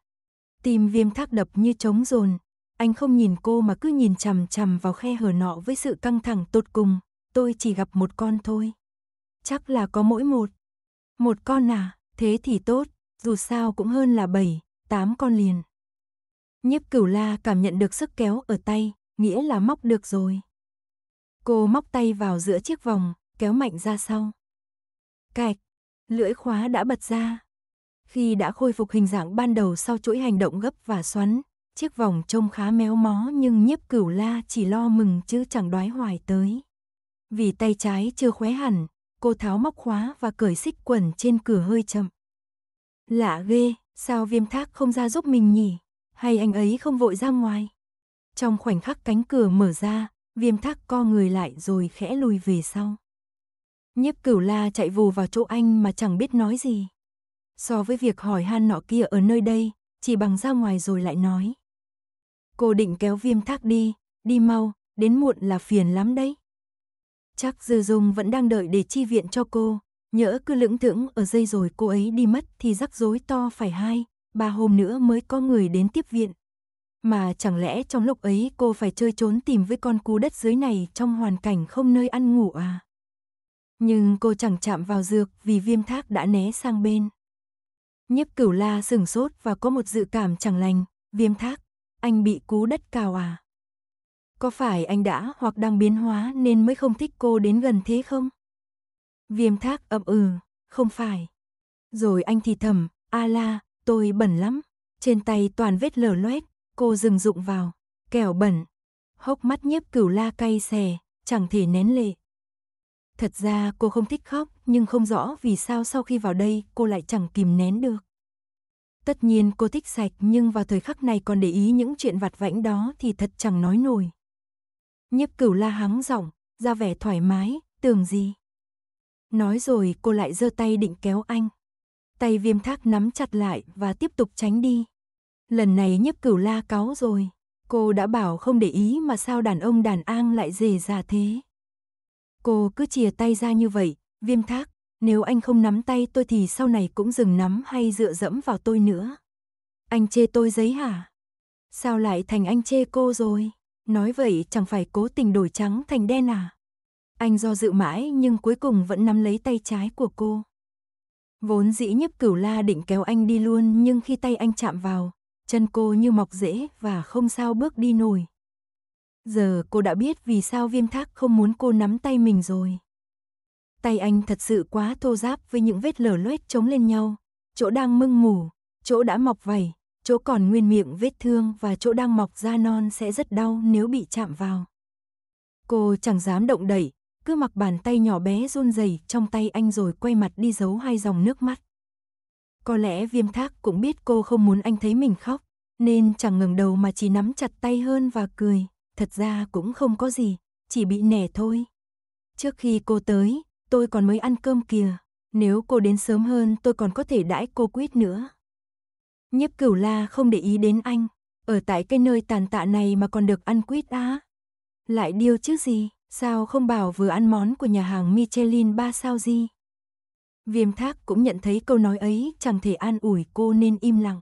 Tim viêm thác đập như trống rồn, anh không nhìn cô mà cứ nhìn chằm chằm vào khe hở nọ với sự căng thẳng tột cùng, tôi chỉ gặp một con thôi. Chắc là có mỗi một. Một con à, thế thì tốt, dù sao cũng hơn là bảy, tám con liền. Nhiếp cửu la cảm nhận được sức kéo ở tay, nghĩa là móc được rồi. Cô móc tay vào giữa chiếc vòng, kéo mạnh ra sau. Cạch, lưỡi khóa đã bật ra. Khi đã khôi phục hình dạng ban đầu sau chuỗi hành động gấp và xoắn, chiếc vòng trông khá méo mó nhưng nhiếp cửu la chỉ lo mừng chứ chẳng đoái hoài tới. Vì tay trái chưa khóe hẳn, cô tháo móc khóa và cởi xích quần trên cửa hơi chậm. Lạ ghê, sao viêm thác không ra giúp mình nhỉ? Hay anh ấy không vội ra ngoài? Trong khoảnh khắc cánh cửa mở ra, viêm thác co người lại rồi khẽ lùi về sau. Nhiếp cửu la chạy vù vào chỗ anh mà chẳng biết nói gì. So với việc hỏi han nọ kia ở nơi đây, chỉ bằng ra ngoài rồi lại nói. Cô định kéo viêm thác đi, đi mau, đến muộn là phiền lắm đấy. Chắc Dư Dung vẫn đang đợi để chi viện cho cô, nhỡ cứ lưỡng thững ở dây rồi cô ấy đi mất thì rắc rối to phải hai, ba hôm nữa mới có người đến tiếp viện. Mà chẳng lẽ trong lúc ấy cô phải chơi trốn tìm với con cú đất dưới này trong hoàn cảnh không nơi ăn ngủ à? Nhưng cô chẳng chạm vào dược vì viêm thác đã né sang bên. Nhiếp cửu la sừng sốt và có một dự cảm chẳng lành, viêm thác, anh bị cú đất cào à? Có phải anh đã hoặc đang biến hóa nên mới không thích cô đến gần thế không? Viêm thác ậm ừ, không phải. Rồi anh thì thầm, a la, tôi bẩn lắm, trên tay toàn vết lở loét, Cô dừng dụng vào, kẻo bẩn. Hốc mắt nhiếp cửu la cay xè, chẳng thể nén lệ. Thật ra cô không thích khóc, nhưng không rõ vì sao sau khi vào đây cô lại chẳng kìm nén được. Tất nhiên cô thích sạch nhưng vào thời khắc này còn để ý những chuyện vặt vãnh đó thì thật chẳng nói nổi. Nhiếp cửu la hắng giọng, ra vẻ thoải mái, tưởng gì. Nói rồi cô lại giơ tay định kéo anh. Tay viêm thác nắm chặt lại và tiếp tục tránh đi lần này nhấp cửu la cáo rồi. Cô đã bảo không để ý mà sao đàn ông đàn an lại dề ra thế. Cô cứ chìa tay ra như vậy, viêm thác, nếu anh không nắm tay tôi thì sau này cũng dừng nắm hay dựa dẫm vào tôi nữa. Anh chê tôi giấy hả? Sao lại thành anh chê cô rồi? Nói vậy chẳng phải cố tình đổi trắng thành đen à? Anh do dự mãi nhưng cuối cùng vẫn nắm lấy tay trái của cô. Vốn dĩ nhiếp cửu la định kéo anh đi luôn nhưng khi tay anh chạm vào, chân cô như mọc rễ và không sao bước đi nổi. Giờ cô đã biết vì sao viêm thác không muốn cô nắm tay mình rồi. Tay anh thật sự quá thô giáp với những vết lở loét chống lên nhau, chỗ đang mưng mủ, chỗ đã mọc vảy, chỗ còn nguyên miệng vết thương và chỗ đang mọc da non sẽ rất đau nếu bị chạm vào. Cô chẳng dám động đẩy, cứ mặc bàn tay nhỏ bé run rẩy trong tay anh rồi quay mặt đi giấu hai dòng nước mắt. Có lẽ viêm thác cũng biết cô không muốn anh thấy mình khóc, nên chẳng ngừng đầu mà chỉ nắm chặt tay hơn và cười. Thật ra cũng không có gì, chỉ bị nẻ thôi. Trước khi cô tới, tôi còn mới ăn cơm kìa. Nếu cô đến sớm hơn tôi còn có thể đãi cô quýt nữa. Nhiếp cửu la không để ý đến anh. Ở tại cái nơi tàn tạ này mà còn được ăn quýt á. Lại điêu chứ gì, sao không bảo vừa ăn món của nhà hàng Michelin ba sao gì. Viêm thác cũng nhận thấy câu nói ấy chẳng thể an ủi cô nên im lặng.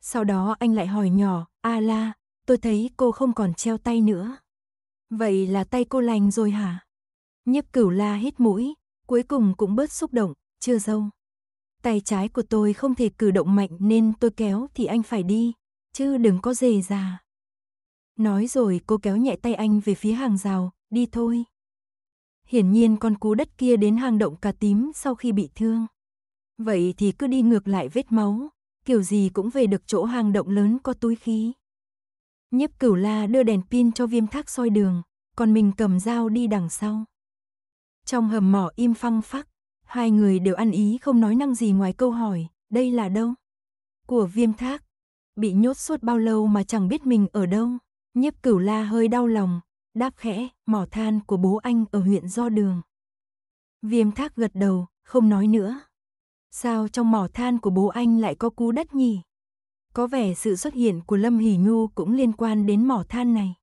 Sau đó anh lại hỏi nhỏ, A la, tôi thấy cô không còn treo tay nữa. Vậy là tay cô lành rồi hả? Nhiếp cửu la hít mũi, cuối cùng cũng bớt xúc động, chưa dâu. Tay trái của tôi không thể cử động mạnh nên tôi kéo thì anh phải đi, chứ đừng có dề già. Nói rồi cô kéo nhẹ tay anh về phía hàng rào, đi thôi. Hiển nhiên con cú đất kia đến hang động cá tím sau khi bị thương. Vậy thì cứ đi ngược lại vết máu, kiểu gì cũng về được chỗ hang động lớn có túi khí. Nhiếp cửu la đưa đèn pin cho viêm thác soi đường, còn mình cầm dao đi đằng sau. Trong hầm mỏ im phăng phắc, hai người đều ăn ý không nói năng gì ngoài câu hỏi, đây là đâu? Của viêm thác, bị nhốt suốt bao lâu mà chẳng biết mình ở đâu. Nhiếp cửu la hơi đau lòng, đáp khẽ, mỏ than của bố anh ở huyện Do Đường. Viêm thác gật đầu, không nói nữa. Sao trong mỏ than của bố anh lại có cú đất nhỉ? Có vẻ sự xuất hiện của Lâm Hỷ Nhu cũng liên quan đến mỏ than này.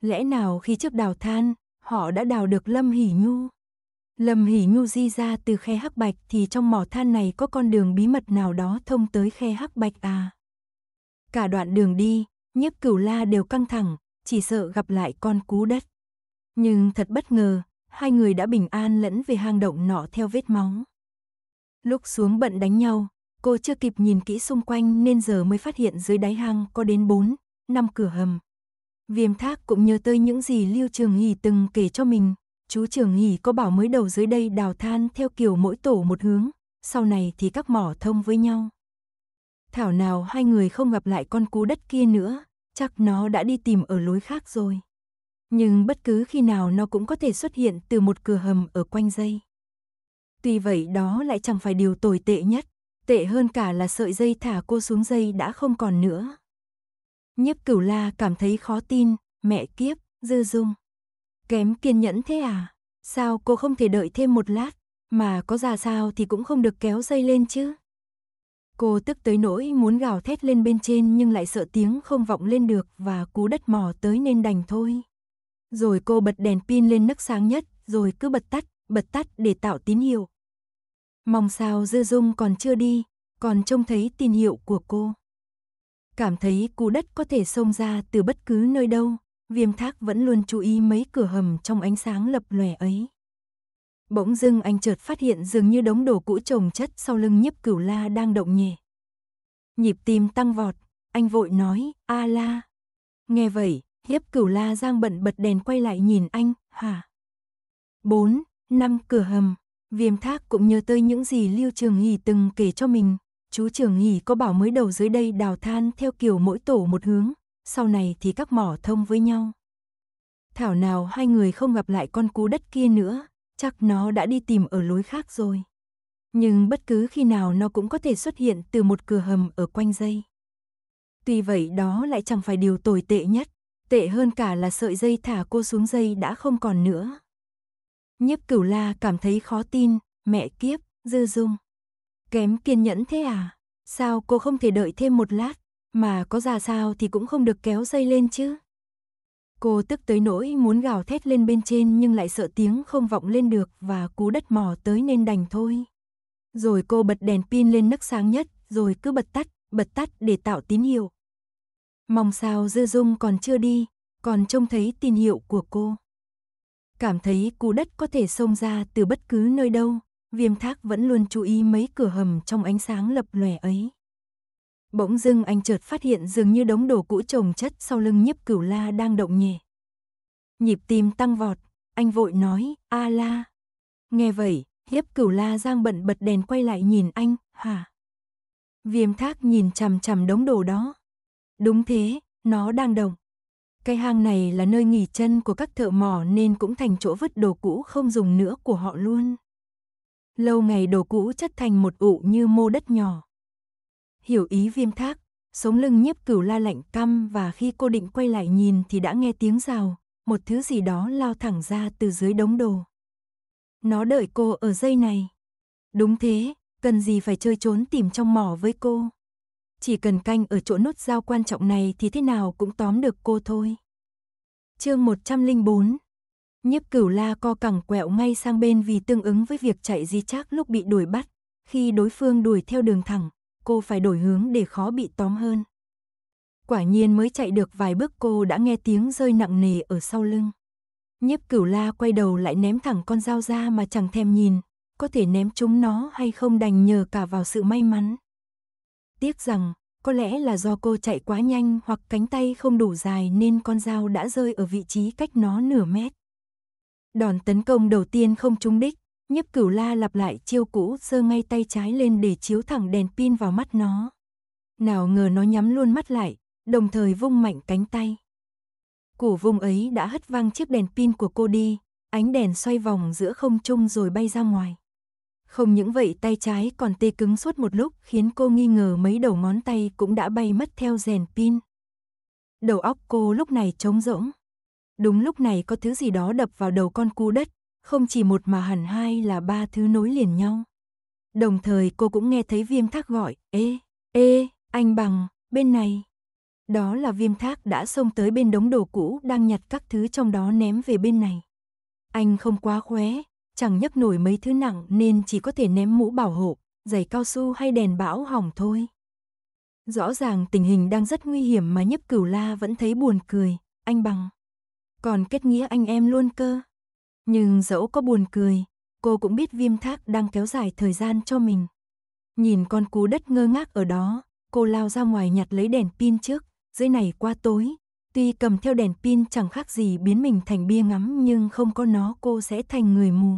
Lẽ nào khi trước đào than, họ đã đào được Lâm Hỷ Nhu? Lâm Hỷ Nhu di ra từ khe hắc bạch thì trong mỏ than này có con đường bí mật nào đó thông tới khe hắc bạch à? Cả đoạn đường đi, nhiếp cửu la đều căng thẳng, chỉ sợ gặp lại con cú đất. Nhưng thật bất ngờ, hai người đã bình an lẫn về hang động nọ theo vết máu. Lúc xuống bận đánh nhau, cô chưa kịp nhìn kỹ xung quanh nên giờ mới phát hiện dưới đáy hang có đến 4, 5 cửa hầm. Viêm thác cũng nhớ tới những gì Lưu Trường Hỷ từng kể cho mình. Chú Trường Hỷ có bảo mới đầu dưới đây đào than theo kiểu mỗi tổ một hướng, sau này thì các mỏ thông với nhau. Thảo nào hai người không gặp lại con cú đất kia nữa, chắc nó đã đi tìm ở lối khác rồi. Nhưng bất cứ khi nào nó cũng có thể xuất hiện từ một cửa hầm ở quanh dây. Tuy vậy đó lại chẳng phải điều tồi tệ nhất, tệ hơn cả là sợi dây thả cô xuống dây đã không còn nữa. Nhiếp cửu la cảm thấy khó tin, mẹ kiếp, dư dung. Kém kiên nhẫn thế à? Sao cô không thể đợi thêm một lát, mà có ra sao thì cũng không được kéo dây lên chứ? Cô tức tới nỗi muốn gào thét lên bên trên nhưng lại sợ tiếng không vọng lên được và cú đất mò tới nên đành thôi. Rồi cô bật đèn pin lên nấc sáng nhất, rồi cứ bật tắt, bật tắt để tạo tín hiệu. Mong sao dư dung còn chưa đi, còn trông thấy tín hiệu của cô. Cảm thấy cú đất có thể xông ra từ bất cứ nơi đâu, viêm thác vẫn luôn chú ý mấy cửa hầm trong ánh sáng lập lòe ấy. Bỗng dưng anh chợt phát hiện dường như đống đồ cũ chồng chất sau lưng nhiếp cửu la đang động nhẹ. Nhịp tim tăng vọt, anh vội nói, a la. Nghe vậy, nhiếp cửu la giang bận bật đèn quay lại nhìn anh, hả? Bốn, năm cửa hầm, viêm thác cũng nhớ tới những gì Lưu Trường Hỷ từng kể cho mình. Chú Trường Hỷ có bảo mới đầu dưới đây đào than theo kiểu mỗi tổ một hướng, sau này thì các mỏ thông với nhau. Thảo nào hai người không gặp lại con cú đất kia nữa, chắc nó đã đi tìm ở lối khác rồi. Nhưng bất cứ khi nào nó cũng có thể xuất hiện từ một cửa hầm ở quanh dây. Tuy vậy đó lại chẳng phải điều tồi tệ nhất, tệ hơn cả là sợi dây thả cô xuống dây đã không còn nữa. Nhiếp cửu la cảm thấy khó tin, mẹ kiếp, dư dung. Kém kiên nhẫn thế à? Sao cô không thể đợi thêm một lát, mà có già sao thì cũng không được kéo dây lên chứ? Cô tức tới nỗi muốn gào thét lên bên trên nhưng lại sợ tiếng không vọng lên được và cú đất mò tới nên đành thôi. Rồi cô bật đèn pin lên nấc sáng nhất, rồi cứ bật tắt, bật tắt để tạo tín hiệu. Mong sao dư dung còn chưa đi, còn trông thấy tín hiệu của cô. Cảm thấy cú đất có thể xông ra từ bất cứ nơi đâu, viêm thác vẫn luôn chú ý mấy cửa hầm trong ánh sáng lập lòe ấy. Bỗng dưng anh chợt phát hiện dường như đống đồ cũ chồng chất sau lưng nhiếp cửu la đang động nhẹ. Nhịp tim tăng vọt, anh vội nói, a la. Nghe vậy, nhiếp cửu la giang bận bật đèn quay lại nhìn anh, hả? Viêm thác nhìn chằm chằm đống đồ đó. Đúng thế, nó đang động. Cái hang này là nơi nghỉ chân của các thợ mỏ nên cũng thành chỗ vứt đồ cũ không dùng nữa của họ luôn. Lâu ngày đồ cũ chất thành một ụ như mô đất nhỏ hiểu ý viêm thác, sống lưng nhiếp cửu la lạnh căm và khi cô định quay lại nhìn thì đã nghe tiếng rào, một thứ gì đó lao thẳng ra từ dưới đống đồ. Nó đợi cô ở dây này. Đúng thế, cần gì phải chơi trốn tìm trong mỏ với cô. Chỉ cần canh ở chỗ nút giao quan trọng này thì thế nào cũng tóm được cô thôi. Chương 104 Nhiếp cửu la co cẳng quẹo ngay sang bên vì tương ứng với việc chạy di chắc lúc bị đuổi bắt, khi đối phương đuổi theo đường thẳng, cô phải đổi hướng để khó bị tóm hơn. Quả nhiên mới chạy được vài bước cô đã nghe tiếng rơi nặng nề ở sau lưng. Nhiếp cửu la quay đầu lại ném thẳng con dao ra mà chẳng thèm nhìn, có thể ném chúng nó hay không đành nhờ cả vào sự may mắn. Tiếc rằng, có lẽ là do cô chạy quá nhanh hoặc cánh tay không đủ dài nên con dao đã rơi ở vị trí cách nó nửa mét. Đòn tấn công đầu tiên không trúng đích, Nhiếp cửu la lặp lại chiêu cũ sơ ngay tay trái lên để chiếu thẳng đèn pin vào mắt nó. Nào ngờ nó nhắm luôn mắt lại, đồng thời vung mạnh cánh tay. Cổ vùng ấy đã hất văng chiếc đèn pin của cô đi, ánh đèn xoay vòng giữa không trung rồi bay ra ngoài. Không những vậy tay trái còn tê cứng suốt một lúc khiến cô nghi ngờ mấy đầu ngón tay cũng đã bay mất theo rèn pin. Đầu óc cô lúc này trống rỗng. Đúng lúc này có thứ gì đó đập vào đầu con cu đất, không chỉ một mà hẳn hai là ba thứ nối liền nhau. Đồng thời cô cũng nghe thấy viêm thác gọi, ê, ê, anh bằng, bên này. Đó là viêm thác đã xông tới bên đống đồ cũ đang nhặt các thứ trong đó ném về bên này. Anh không quá khóe, chẳng nhấc nổi mấy thứ nặng nên chỉ có thể ném mũ bảo hộ, giày cao su hay đèn bão hỏng thôi. Rõ ràng tình hình đang rất nguy hiểm mà nhấp cửu la vẫn thấy buồn cười, anh bằng. Còn kết nghĩa anh em luôn cơ. Nhưng dẫu có buồn cười, cô cũng biết viêm thác đang kéo dài thời gian cho mình. Nhìn con cú đất ngơ ngác ở đó, cô lao ra ngoài nhặt lấy đèn pin trước, dưới này qua tối. Tuy cầm theo đèn pin chẳng khác gì biến mình thành bia ngắm nhưng không có nó cô sẽ thành người mù.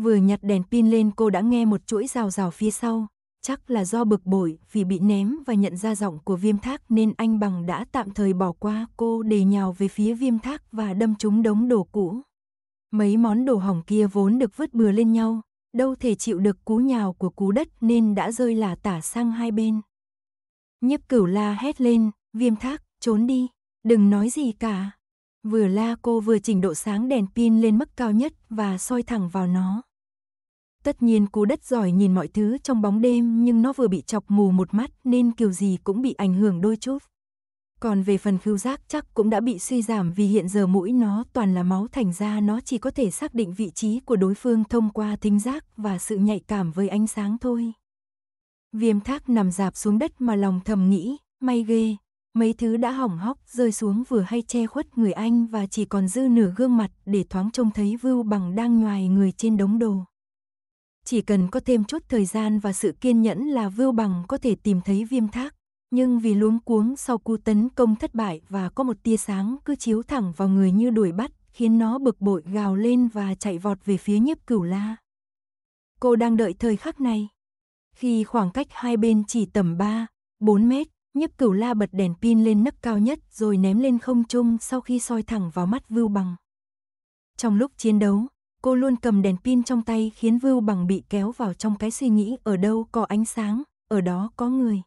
Vừa nhặt đèn pin lên cô đã nghe một chuỗi rào rào phía sau, chắc là do bực bội vì bị ném và nhận ra giọng của viêm thác nên anh bằng đã tạm thời bỏ qua cô để nhào về phía viêm thác và đâm trúng đống đồ cũ. Mấy món đồ hỏng kia vốn được vứt bừa lên nhau, đâu thể chịu được cú nhào của cú đất nên đã rơi là tả sang hai bên. Nhiếp cửu la hét lên, viêm thác, trốn đi, đừng nói gì cả. Vừa la cô vừa chỉnh độ sáng đèn pin lên mức cao nhất và soi thẳng vào nó. Tất nhiên cú đất giỏi nhìn mọi thứ trong bóng đêm nhưng nó vừa bị chọc mù một mắt nên kiểu gì cũng bị ảnh hưởng đôi chút. Còn về phần khứu giác chắc cũng đã bị suy giảm vì hiện giờ mũi nó toàn là máu thành ra nó chỉ có thể xác định vị trí của đối phương thông qua thính giác và sự nhạy cảm với ánh sáng thôi. Viêm thác nằm dạp xuống đất mà lòng thầm nghĩ, may ghê, mấy thứ đã hỏng hóc rơi xuống vừa hay che khuất người anh và chỉ còn dư nửa gương mặt để thoáng trông thấy vưu bằng đang nhoài người trên đống đồ. Chỉ cần có thêm chút thời gian và sự kiên nhẫn là vưu bằng có thể tìm thấy viêm thác nhưng vì luống cuống sau cú tấn công thất bại và có một tia sáng cứ chiếu thẳng vào người như đuổi bắt, khiến nó bực bội gào lên và chạy vọt về phía nhiếp cửu la. Cô đang đợi thời khắc này. Khi khoảng cách hai bên chỉ tầm 3, 4 mét, nhiếp cửu la bật đèn pin lên nấc cao nhất rồi ném lên không trung sau khi soi thẳng vào mắt Vưu Bằng. Trong lúc chiến đấu, cô luôn cầm đèn pin trong tay khiến Vưu Bằng bị kéo vào trong cái suy nghĩ ở đâu có ánh sáng, ở đó có người.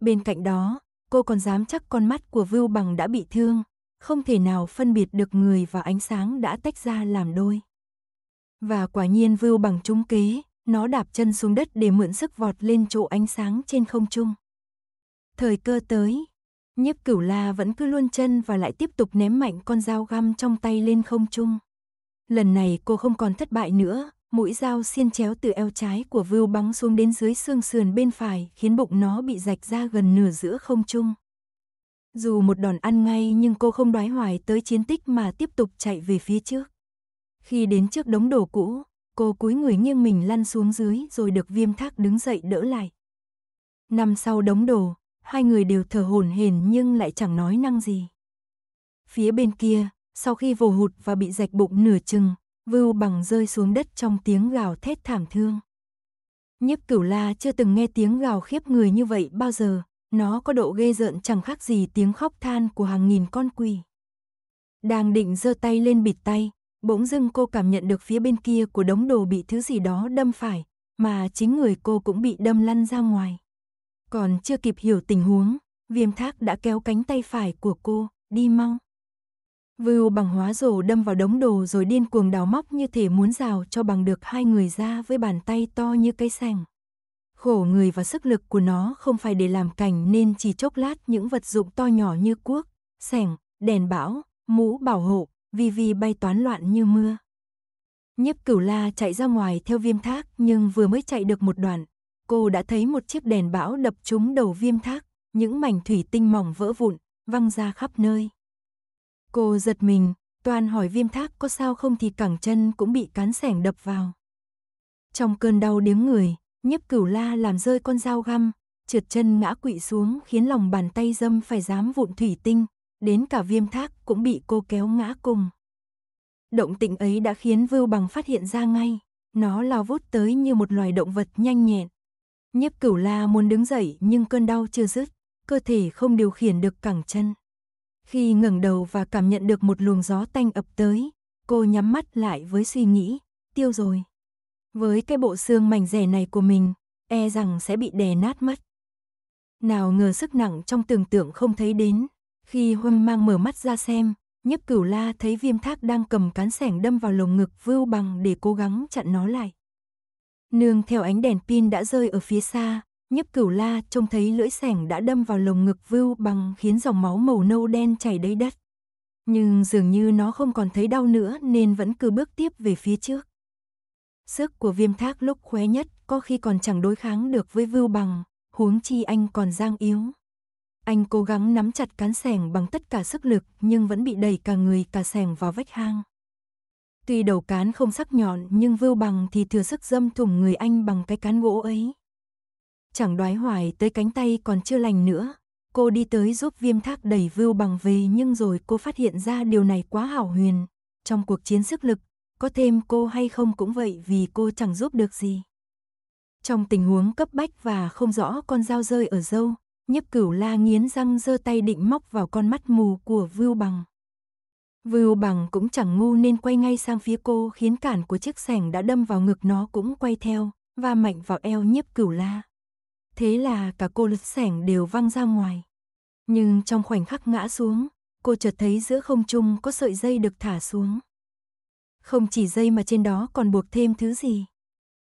Bên cạnh đó, cô còn dám chắc con mắt của Vưu Bằng đã bị thương, không thể nào phân biệt được người và ánh sáng đã tách ra làm đôi. Và quả nhiên Vưu Bằng trúng kế, nó đạp chân xuống đất để mượn sức vọt lên chỗ ánh sáng trên không trung. Thời cơ tới, nhiếp cửu la vẫn cứ luôn chân và lại tiếp tục ném mạnh con dao găm trong tay lên không trung. Lần này cô không còn thất bại nữa, mũi dao xiên chéo từ eo trái của Vưu bắn xuống đến dưới xương sườn bên phải, khiến bụng nó bị rạch ra gần nửa giữa không trung. Dù một đòn ăn ngay nhưng cô không đoái hoài tới chiến tích mà tiếp tục chạy về phía trước. Khi đến trước đống đồ cũ, cô cúi người nghiêng mình lăn xuống dưới rồi được viêm thác đứng dậy đỡ lại. Nằm sau đống đồ, hai người đều thở hổn hển nhưng lại chẳng nói năng gì. Phía bên kia, sau khi vồ hụt và bị rạch bụng nửa chừng, vưu bằng rơi xuống đất trong tiếng gào thét thảm thương. Nhiếp cửu la chưa từng nghe tiếng gào khiếp người như vậy bao giờ, nó có độ ghê rợn chẳng khác gì tiếng khóc than của hàng nghìn con quỷ. Đang định giơ tay lên bịt tay, bỗng dưng cô cảm nhận được phía bên kia của đống đồ bị thứ gì đó đâm phải, mà chính người cô cũng bị đâm lăn ra ngoài. Còn chưa kịp hiểu tình huống, viêm thác đã kéo cánh tay phải của cô, đi mau. Vưu bằng hóa rổ đâm vào đống đồ rồi điên cuồng đào móc như thể muốn rào cho bằng được hai người ra với bàn tay to như cây sành. Khổ người và sức lực của nó không phải để làm cảnh nên chỉ chốc lát những vật dụng to nhỏ như cuốc, sẻng, đèn bão, mũ bảo hộ, vi vi bay toán loạn như mưa. Nhiếp cửu la chạy ra ngoài theo viêm thác nhưng vừa mới chạy được một đoạn, cô đã thấy một chiếc đèn bão đập trúng đầu viêm thác, những mảnh thủy tinh mỏng vỡ vụn, văng ra khắp nơi. Cô giật mình, toàn hỏi viêm thác có sao không thì cẳng chân cũng bị cán sẻng đập vào. Trong cơn đau điếng người, nhấp cửu la làm rơi con dao găm, trượt chân ngã quỵ xuống khiến lòng bàn tay dâm phải dám vụn thủy tinh, đến cả viêm thác cũng bị cô kéo ngã cùng. Động tĩnh ấy đã khiến Vưu Bằng phát hiện ra ngay, nó lao vút tới như một loài động vật nhanh nhẹn. nhấp cửu la muốn đứng dậy nhưng cơn đau chưa dứt, cơ thể không điều khiển được cẳng chân. Khi ngẩng đầu và cảm nhận được một luồng gió tanh ập tới, cô nhắm mắt lại với suy nghĩ, tiêu rồi. Với cái bộ xương mảnh rẻ này của mình, e rằng sẽ bị đè nát mất. Nào ngờ sức nặng trong tưởng tượng không thấy đến, khi huâm mang mở mắt ra xem, nhấp cửu la thấy viêm thác đang cầm cán sẻng đâm vào lồng ngực vưu bằng để cố gắng chặn nó lại. Nương theo ánh đèn pin đã rơi ở phía xa, Nhấp cửu la trông thấy lưỡi sẻng đã đâm vào lồng ngực vưu bằng khiến dòng máu màu nâu đen chảy đầy đất. Nhưng dường như nó không còn thấy đau nữa nên vẫn cứ bước tiếp về phía trước. Sức của viêm thác lúc khóe nhất có khi còn chẳng đối kháng được với vưu bằng, huống chi anh còn giang yếu. Anh cố gắng nắm chặt cán sẻng bằng tất cả sức lực nhưng vẫn bị đẩy cả người cả sẻng vào vách hang. Tuy đầu cán không sắc nhọn nhưng vưu bằng thì thừa sức dâm thủng người anh bằng cái cán gỗ ấy chẳng đoái hoài tới cánh tay còn chưa lành nữa. Cô đi tới giúp viêm thác đẩy vưu bằng về nhưng rồi cô phát hiện ra điều này quá hảo huyền. Trong cuộc chiến sức lực, có thêm cô hay không cũng vậy vì cô chẳng giúp được gì. Trong tình huống cấp bách và không rõ con dao rơi ở dâu, nhấp cửu la nghiến răng giơ tay định móc vào con mắt mù của vưu bằng. Vưu bằng cũng chẳng ngu nên quay ngay sang phía cô khiến cản của chiếc sẻng đã đâm vào ngực nó cũng quay theo, và mạnh vào eo nhấp cửu la. Thế là cả cô lật sẻng đều văng ra ngoài. Nhưng trong khoảnh khắc ngã xuống, cô chợt thấy giữa không trung có sợi dây được thả xuống. Không chỉ dây mà trên đó còn buộc thêm thứ gì.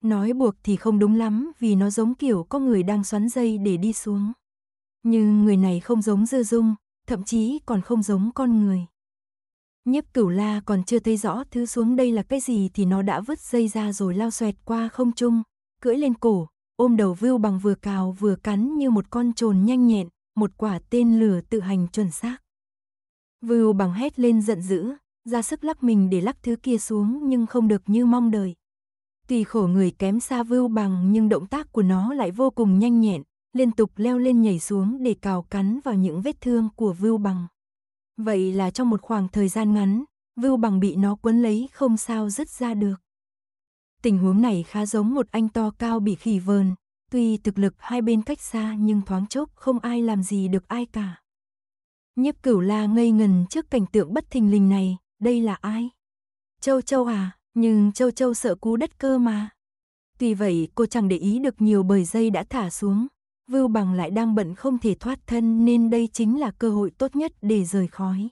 Nói buộc thì không đúng lắm vì nó giống kiểu có người đang xoắn dây để đi xuống. Nhưng người này không giống dư dung, thậm chí còn không giống con người. Nhiếp cửu la còn chưa thấy rõ thứ xuống đây là cái gì thì nó đã vứt dây ra rồi lao xoẹt qua không trung, cưỡi lên cổ, ôm đầu vưu bằng vừa cào vừa cắn như một con trồn nhanh nhẹn, một quả tên lửa tự hành chuẩn xác. Vưu bằng hét lên giận dữ, ra sức lắc mình để lắc thứ kia xuống nhưng không được như mong đợi. Tùy khổ người kém xa vưu bằng nhưng động tác của nó lại vô cùng nhanh nhẹn, liên tục leo lên nhảy xuống để cào cắn vào những vết thương của vưu bằng. Vậy là trong một khoảng thời gian ngắn, vưu bằng bị nó quấn lấy không sao dứt ra được. Tình huống này khá giống một anh to cao bị khỉ vờn, tuy thực lực hai bên cách xa nhưng thoáng chốc không ai làm gì được ai cả. nhếp cửu la ngây ngần trước cảnh tượng bất thình lình này, đây là ai? Châu Châu à, nhưng Châu Châu sợ cú đất cơ mà. Tuy vậy cô chẳng để ý được nhiều bởi dây đã thả xuống, Vưu Bằng lại đang bận không thể thoát thân nên đây chính là cơ hội tốt nhất để rời khói.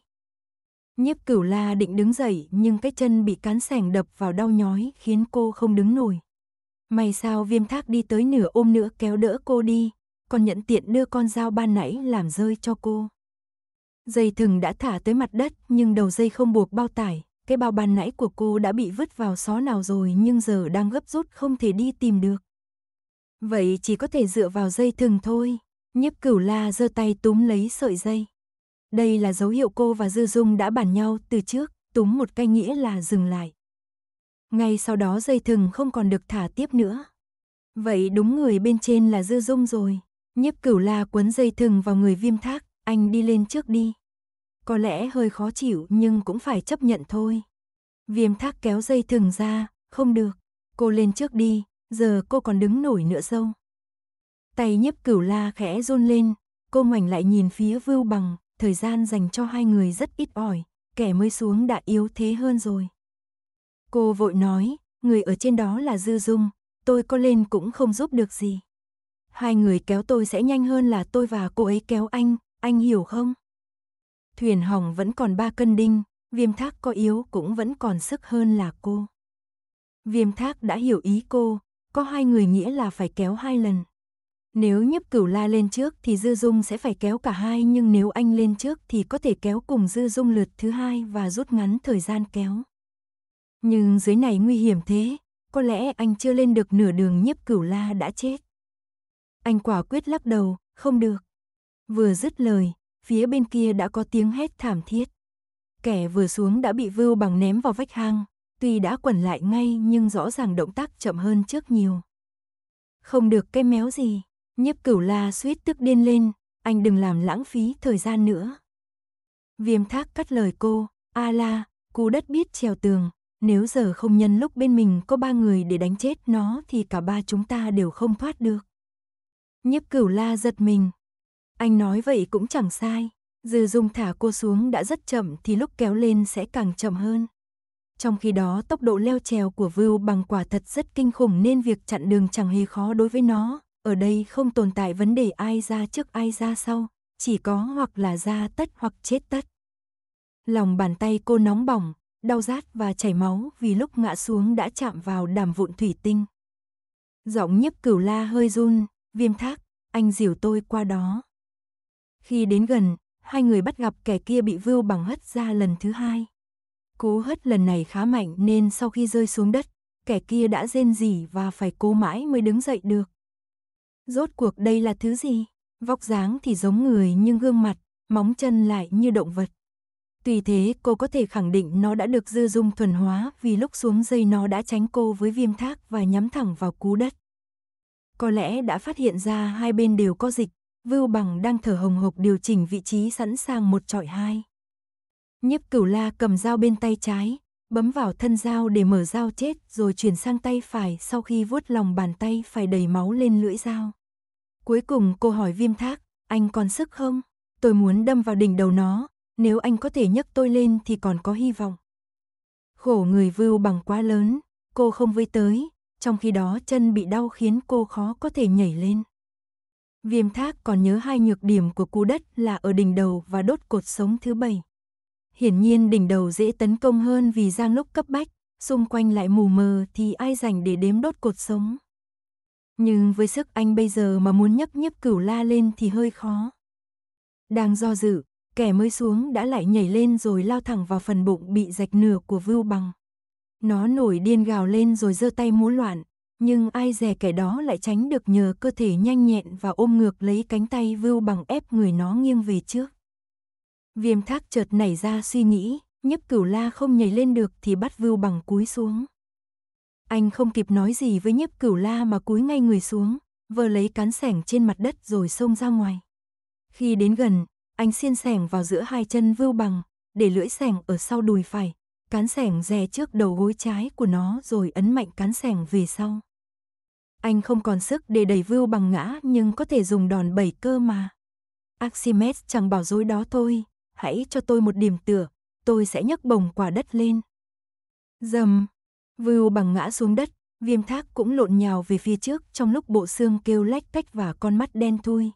Nhiếp cửu la định đứng dậy nhưng cái chân bị cán sẻng đập vào đau nhói khiến cô không đứng nổi. May sao viêm thác đi tới nửa ôm nữa kéo đỡ cô đi, còn nhận tiện đưa con dao ban nãy làm rơi cho cô. Dây thừng đã thả tới mặt đất nhưng đầu dây không buộc bao tải, cái bao ban nãy của cô đã bị vứt vào xó nào rồi nhưng giờ đang gấp rút không thể đi tìm được. Vậy chỉ có thể dựa vào dây thừng thôi, nhiếp cửu la giơ tay túm lấy sợi dây. Đây là dấu hiệu cô và Dư Dung đã bàn nhau từ trước, túm một cái nghĩa là dừng lại. Ngay sau đó dây thừng không còn được thả tiếp nữa. Vậy đúng người bên trên là Dư Dung rồi. Nhiếp cửu la quấn dây thừng vào người viêm thác, anh đi lên trước đi. Có lẽ hơi khó chịu nhưng cũng phải chấp nhận thôi. Viêm thác kéo dây thừng ra, không được, cô lên trước đi, giờ cô còn đứng nổi nữa dâu. Tay nhiếp cửu la khẽ run lên, cô ngoảnh lại nhìn phía vưu bằng, thời gian dành cho hai người rất ít ỏi, kẻ mới xuống đã yếu thế hơn rồi. Cô vội nói, người ở trên đó là Dư Dung, tôi có lên cũng không giúp được gì. Hai người kéo tôi sẽ nhanh hơn là tôi và cô ấy kéo anh, anh hiểu không? Thuyền hỏng vẫn còn ba cân đinh, viêm thác có yếu cũng vẫn còn sức hơn là cô. Viêm thác đã hiểu ý cô, có hai người nghĩa là phải kéo hai lần. Nếu nhiếp cửu la lên trước thì Dư Dung sẽ phải kéo cả hai nhưng nếu anh lên trước thì có thể kéo cùng Dư Dung lượt thứ hai và rút ngắn thời gian kéo. Nhưng dưới này nguy hiểm thế, có lẽ anh chưa lên được nửa đường nhiếp cửu la đã chết. Anh quả quyết lắc đầu, không được. Vừa dứt lời, phía bên kia đã có tiếng hét thảm thiết. Kẻ vừa xuống đã bị vưu bằng ném vào vách hang, tuy đã quẩn lại ngay nhưng rõ ràng động tác chậm hơn trước nhiều. Không được cái méo gì. Nhiếp cửu la suýt tức điên lên, anh đừng làm lãng phí thời gian nữa. Viêm thác cắt lời cô, a à la, cú đất biết trèo tường, nếu giờ không nhân lúc bên mình có ba người để đánh chết nó thì cả ba chúng ta đều không thoát được. Nhiếp cửu la giật mình. Anh nói vậy cũng chẳng sai, dư dung thả cô xuống đã rất chậm thì lúc kéo lên sẽ càng chậm hơn. Trong khi đó tốc độ leo trèo của Vưu bằng quả thật rất kinh khủng nên việc chặn đường chẳng hề khó đối với nó, ở đây không tồn tại vấn đề ai ra trước ai ra sau, chỉ có hoặc là ra tất hoặc chết tất. Lòng bàn tay cô nóng bỏng, đau rát và chảy máu vì lúc ngã xuống đã chạm vào đàm vụn thủy tinh. Giọng nhấp cửu la hơi run, viêm thác, anh dìu tôi qua đó. Khi đến gần, hai người bắt gặp kẻ kia bị vưu bằng hất ra lần thứ hai. Cú hất lần này khá mạnh nên sau khi rơi xuống đất, kẻ kia đã rên rỉ và phải cố mãi mới đứng dậy được. Rốt cuộc đây là thứ gì? Vóc dáng thì giống người nhưng gương mặt, móng chân lại như động vật. Tùy thế cô có thể khẳng định nó đã được dư dung thuần hóa vì lúc xuống dây nó đã tránh cô với viêm thác và nhắm thẳng vào cú đất. Có lẽ đã phát hiện ra hai bên đều có dịch, Vưu Bằng đang thở hồng hộc điều chỉnh vị trí sẵn sàng một trọi hai. Nhiếp cửu la cầm dao bên tay trái, bấm vào thân dao để mở dao chết rồi chuyển sang tay phải sau khi vuốt lòng bàn tay phải đầy máu lên lưỡi dao. Cuối cùng cô hỏi viêm thác, anh còn sức không? Tôi muốn đâm vào đỉnh đầu nó, nếu anh có thể nhấc tôi lên thì còn có hy vọng. Khổ người vưu bằng quá lớn, cô không với tới, trong khi đó chân bị đau khiến cô khó có thể nhảy lên. Viêm thác còn nhớ hai nhược điểm của cú đất là ở đỉnh đầu và đốt cột sống thứ bảy. Hiển nhiên đỉnh đầu dễ tấn công hơn vì giang lúc cấp bách, xung quanh lại mù mờ thì ai dành để đếm đốt cột sống nhưng với sức anh bây giờ mà muốn nhấp nhấp cửu la lên thì hơi khó. Đang do dự, kẻ mới xuống đã lại nhảy lên rồi lao thẳng vào phần bụng bị rạch nửa của Vưu Bằng. Nó nổi điên gào lên rồi giơ tay múa loạn, nhưng ai dè kẻ đó lại tránh được nhờ cơ thể nhanh nhẹn và ôm ngược lấy cánh tay Vưu Bằng ép người nó nghiêng về trước. Viêm thác chợt nảy ra suy nghĩ, nhấp cửu la không nhảy lên được thì bắt Vưu Bằng cúi xuống. Anh không kịp nói gì với nhiếp cửu la mà cúi ngay người xuống, vơ lấy cán sẻng trên mặt đất rồi xông ra ngoài. Khi đến gần, anh xiên sẻng vào giữa hai chân vưu bằng, để lưỡi sẻng ở sau đùi phải, cán sẻng rè trước đầu gối trái của nó rồi ấn mạnh cán sẻng về sau. Anh không còn sức để đẩy vưu bằng ngã nhưng có thể dùng đòn bẩy cơ mà. Archimedes chẳng bảo dối đó thôi, hãy cho tôi một điểm tựa, tôi sẽ nhấc bồng quả đất lên. Dầm, Vưu bằng ngã xuống đất, viêm thác cũng lộn nhào về phía trước trong lúc bộ xương kêu lách cách và con mắt đen thui.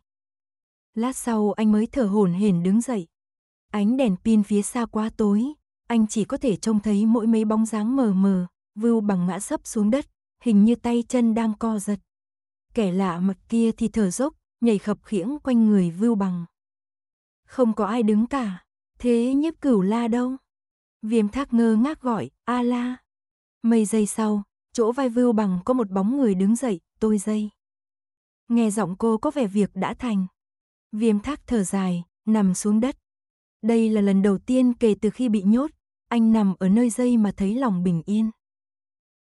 Lát sau anh mới thở hổn hển đứng dậy. Ánh đèn pin phía xa quá tối, anh chỉ có thể trông thấy mỗi mấy bóng dáng mờ mờ, vưu bằng ngã sấp xuống đất, hình như tay chân đang co giật. Kẻ lạ mặt kia thì thở dốc, nhảy khập khiễng quanh người vưu bằng. Không có ai đứng cả, thế nhiếp cửu la đâu? Viêm thác ngơ ngác gọi, a la. Mây giây sau, chỗ vai vưu bằng có một bóng người đứng dậy, tôi dây. Nghe giọng cô có vẻ việc đã thành. Viêm thác thở dài, nằm xuống đất. Đây là lần đầu tiên kể từ khi bị nhốt, anh nằm ở nơi dây mà thấy lòng bình yên.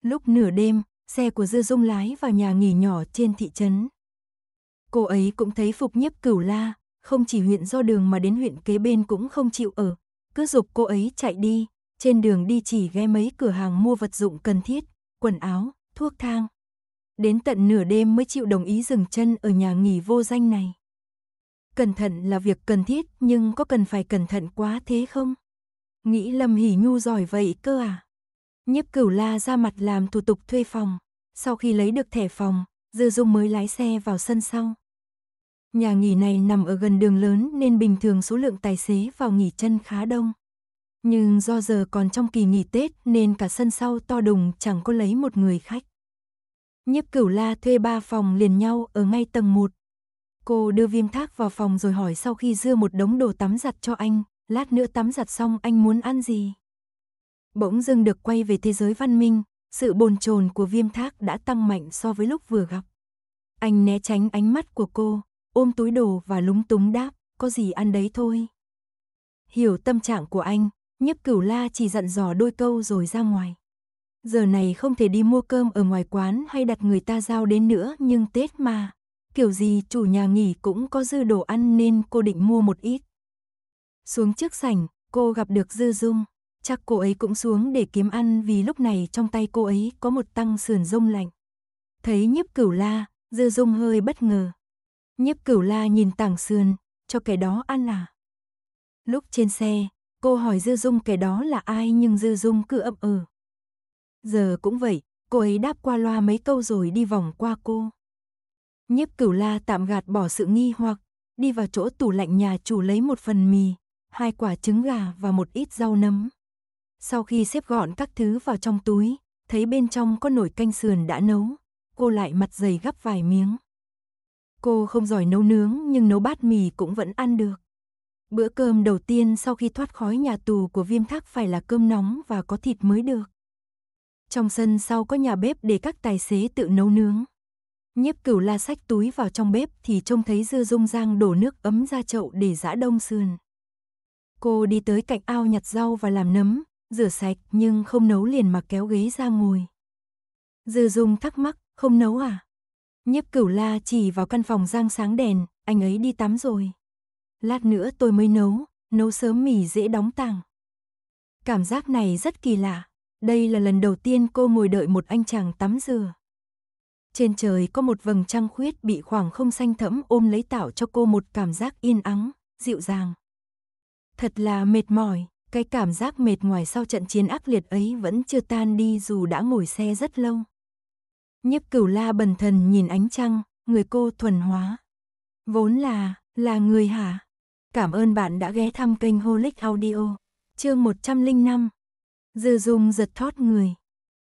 Lúc nửa đêm, xe của Dư Dung lái vào nhà nghỉ nhỏ trên thị trấn. Cô ấy cũng thấy phục nhiếp cửu la, không chỉ huyện do đường mà đến huyện kế bên cũng không chịu ở. Cứ dục cô ấy chạy đi, trên đường đi chỉ ghé mấy cửa hàng mua vật dụng cần thiết, quần áo, thuốc thang. Đến tận nửa đêm mới chịu đồng ý dừng chân ở nhà nghỉ vô danh này. Cẩn thận là việc cần thiết, nhưng có cần phải cẩn thận quá thế không? Nghĩ Lâm Hỉ Nhu giỏi vậy cơ à? Nhiếp Cửu La ra mặt làm thủ tục thuê phòng, sau khi lấy được thẻ phòng, Dư Dung mới lái xe vào sân sau. Nhà nghỉ này nằm ở gần đường lớn nên bình thường số lượng tài xế vào nghỉ chân khá đông. Nhưng do giờ còn trong kỳ nghỉ Tết nên cả sân sau to đùng chẳng có lấy một người khách. Nhiếp cửu la thuê ba phòng liền nhau ở ngay tầng một. Cô đưa viêm thác vào phòng rồi hỏi sau khi dưa một đống đồ tắm giặt cho anh, lát nữa tắm giặt xong anh muốn ăn gì? Bỗng dưng được quay về thế giới văn minh, sự bồn chồn của viêm thác đã tăng mạnh so với lúc vừa gặp. Anh né tránh ánh mắt của cô, ôm túi đồ và lúng túng đáp, có gì ăn đấy thôi. Hiểu tâm trạng của anh, Nhấp cửu la chỉ dặn dò đôi câu rồi ra ngoài. Giờ này không thể đi mua cơm ở ngoài quán hay đặt người ta giao đến nữa nhưng Tết mà. Kiểu gì chủ nhà nghỉ cũng có dư đồ ăn nên cô định mua một ít. Xuống trước sảnh, cô gặp được Dư Dung. Chắc cô ấy cũng xuống để kiếm ăn vì lúc này trong tay cô ấy có một tăng sườn rông lạnh. Thấy nhiếp cửu la, Dư Dung hơi bất ngờ. Nhiếp cửu la nhìn tảng sườn, cho kẻ đó ăn à. Lúc trên xe, Cô hỏi Dư Dung kẻ đó là ai nhưng Dư Dung cứ ấp ừ. Giờ cũng vậy, cô ấy đáp qua loa mấy câu rồi đi vòng qua cô. Nhiếp cửu la tạm gạt bỏ sự nghi hoặc, đi vào chỗ tủ lạnh nhà chủ lấy một phần mì, hai quả trứng gà và một ít rau nấm. Sau khi xếp gọn các thứ vào trong túi, thấy bên trong có nồi canh sườn đã nấu, cô lại mặt dày gắp vài miếng. Cô không giỏi nấu nướng nhưng nấu bát mì cũng vẫn ăn được. Bữa cơm đầu tiên sau khi thoát khói nhà tù của Viêm Thác phải là cơm nóng và có thịt mới được. Trong sân sau có nhà bếp để các tài xế tự nấu nướng. Nhiếp cửu la sách túi vào trong bếp thì trông thấy dưa dung giang đổ nước ấm ra chậu để giã đông sườn. Cô đi tới cạnh ao nhặt rau và làm nấm, rửa sạch nhưng không nấu liền mà kéo ghế ra ngồi. Dư dung thắc mắc, không nấu à? Nhiếp cửu la chỉ vào căn phòng giang sáng đèn, anh ấy đi tắm rồi lát nữa tôi mới nấu, nấu sớm mì dễ đóng tàng. Cảm giác này rất kỳ lạ, đây là lần đầu tiên cô ngồi đợi một anh chàng tắm dừa. Trên trời có một vầng trăng khuyết bị khoảng không xanh thẫm ôm lấy tạo cho cô một cảm giác yên ắng, dịu dàng. Thật là mệt mỏi, cái cảm giác mệt ngoài sau trận chiến ác liệt ấy vẫn chưa tan đi dù đã ngồi xe rất lâu. Nhiếp cửu la bần thần nhìn ánh trăng, người cô thuần hóa. Vốn là, là người hả? Cảm ơn bạn đã ghé thăm kênh Holic Audio. Chương 105. Dư Dung giật thót người.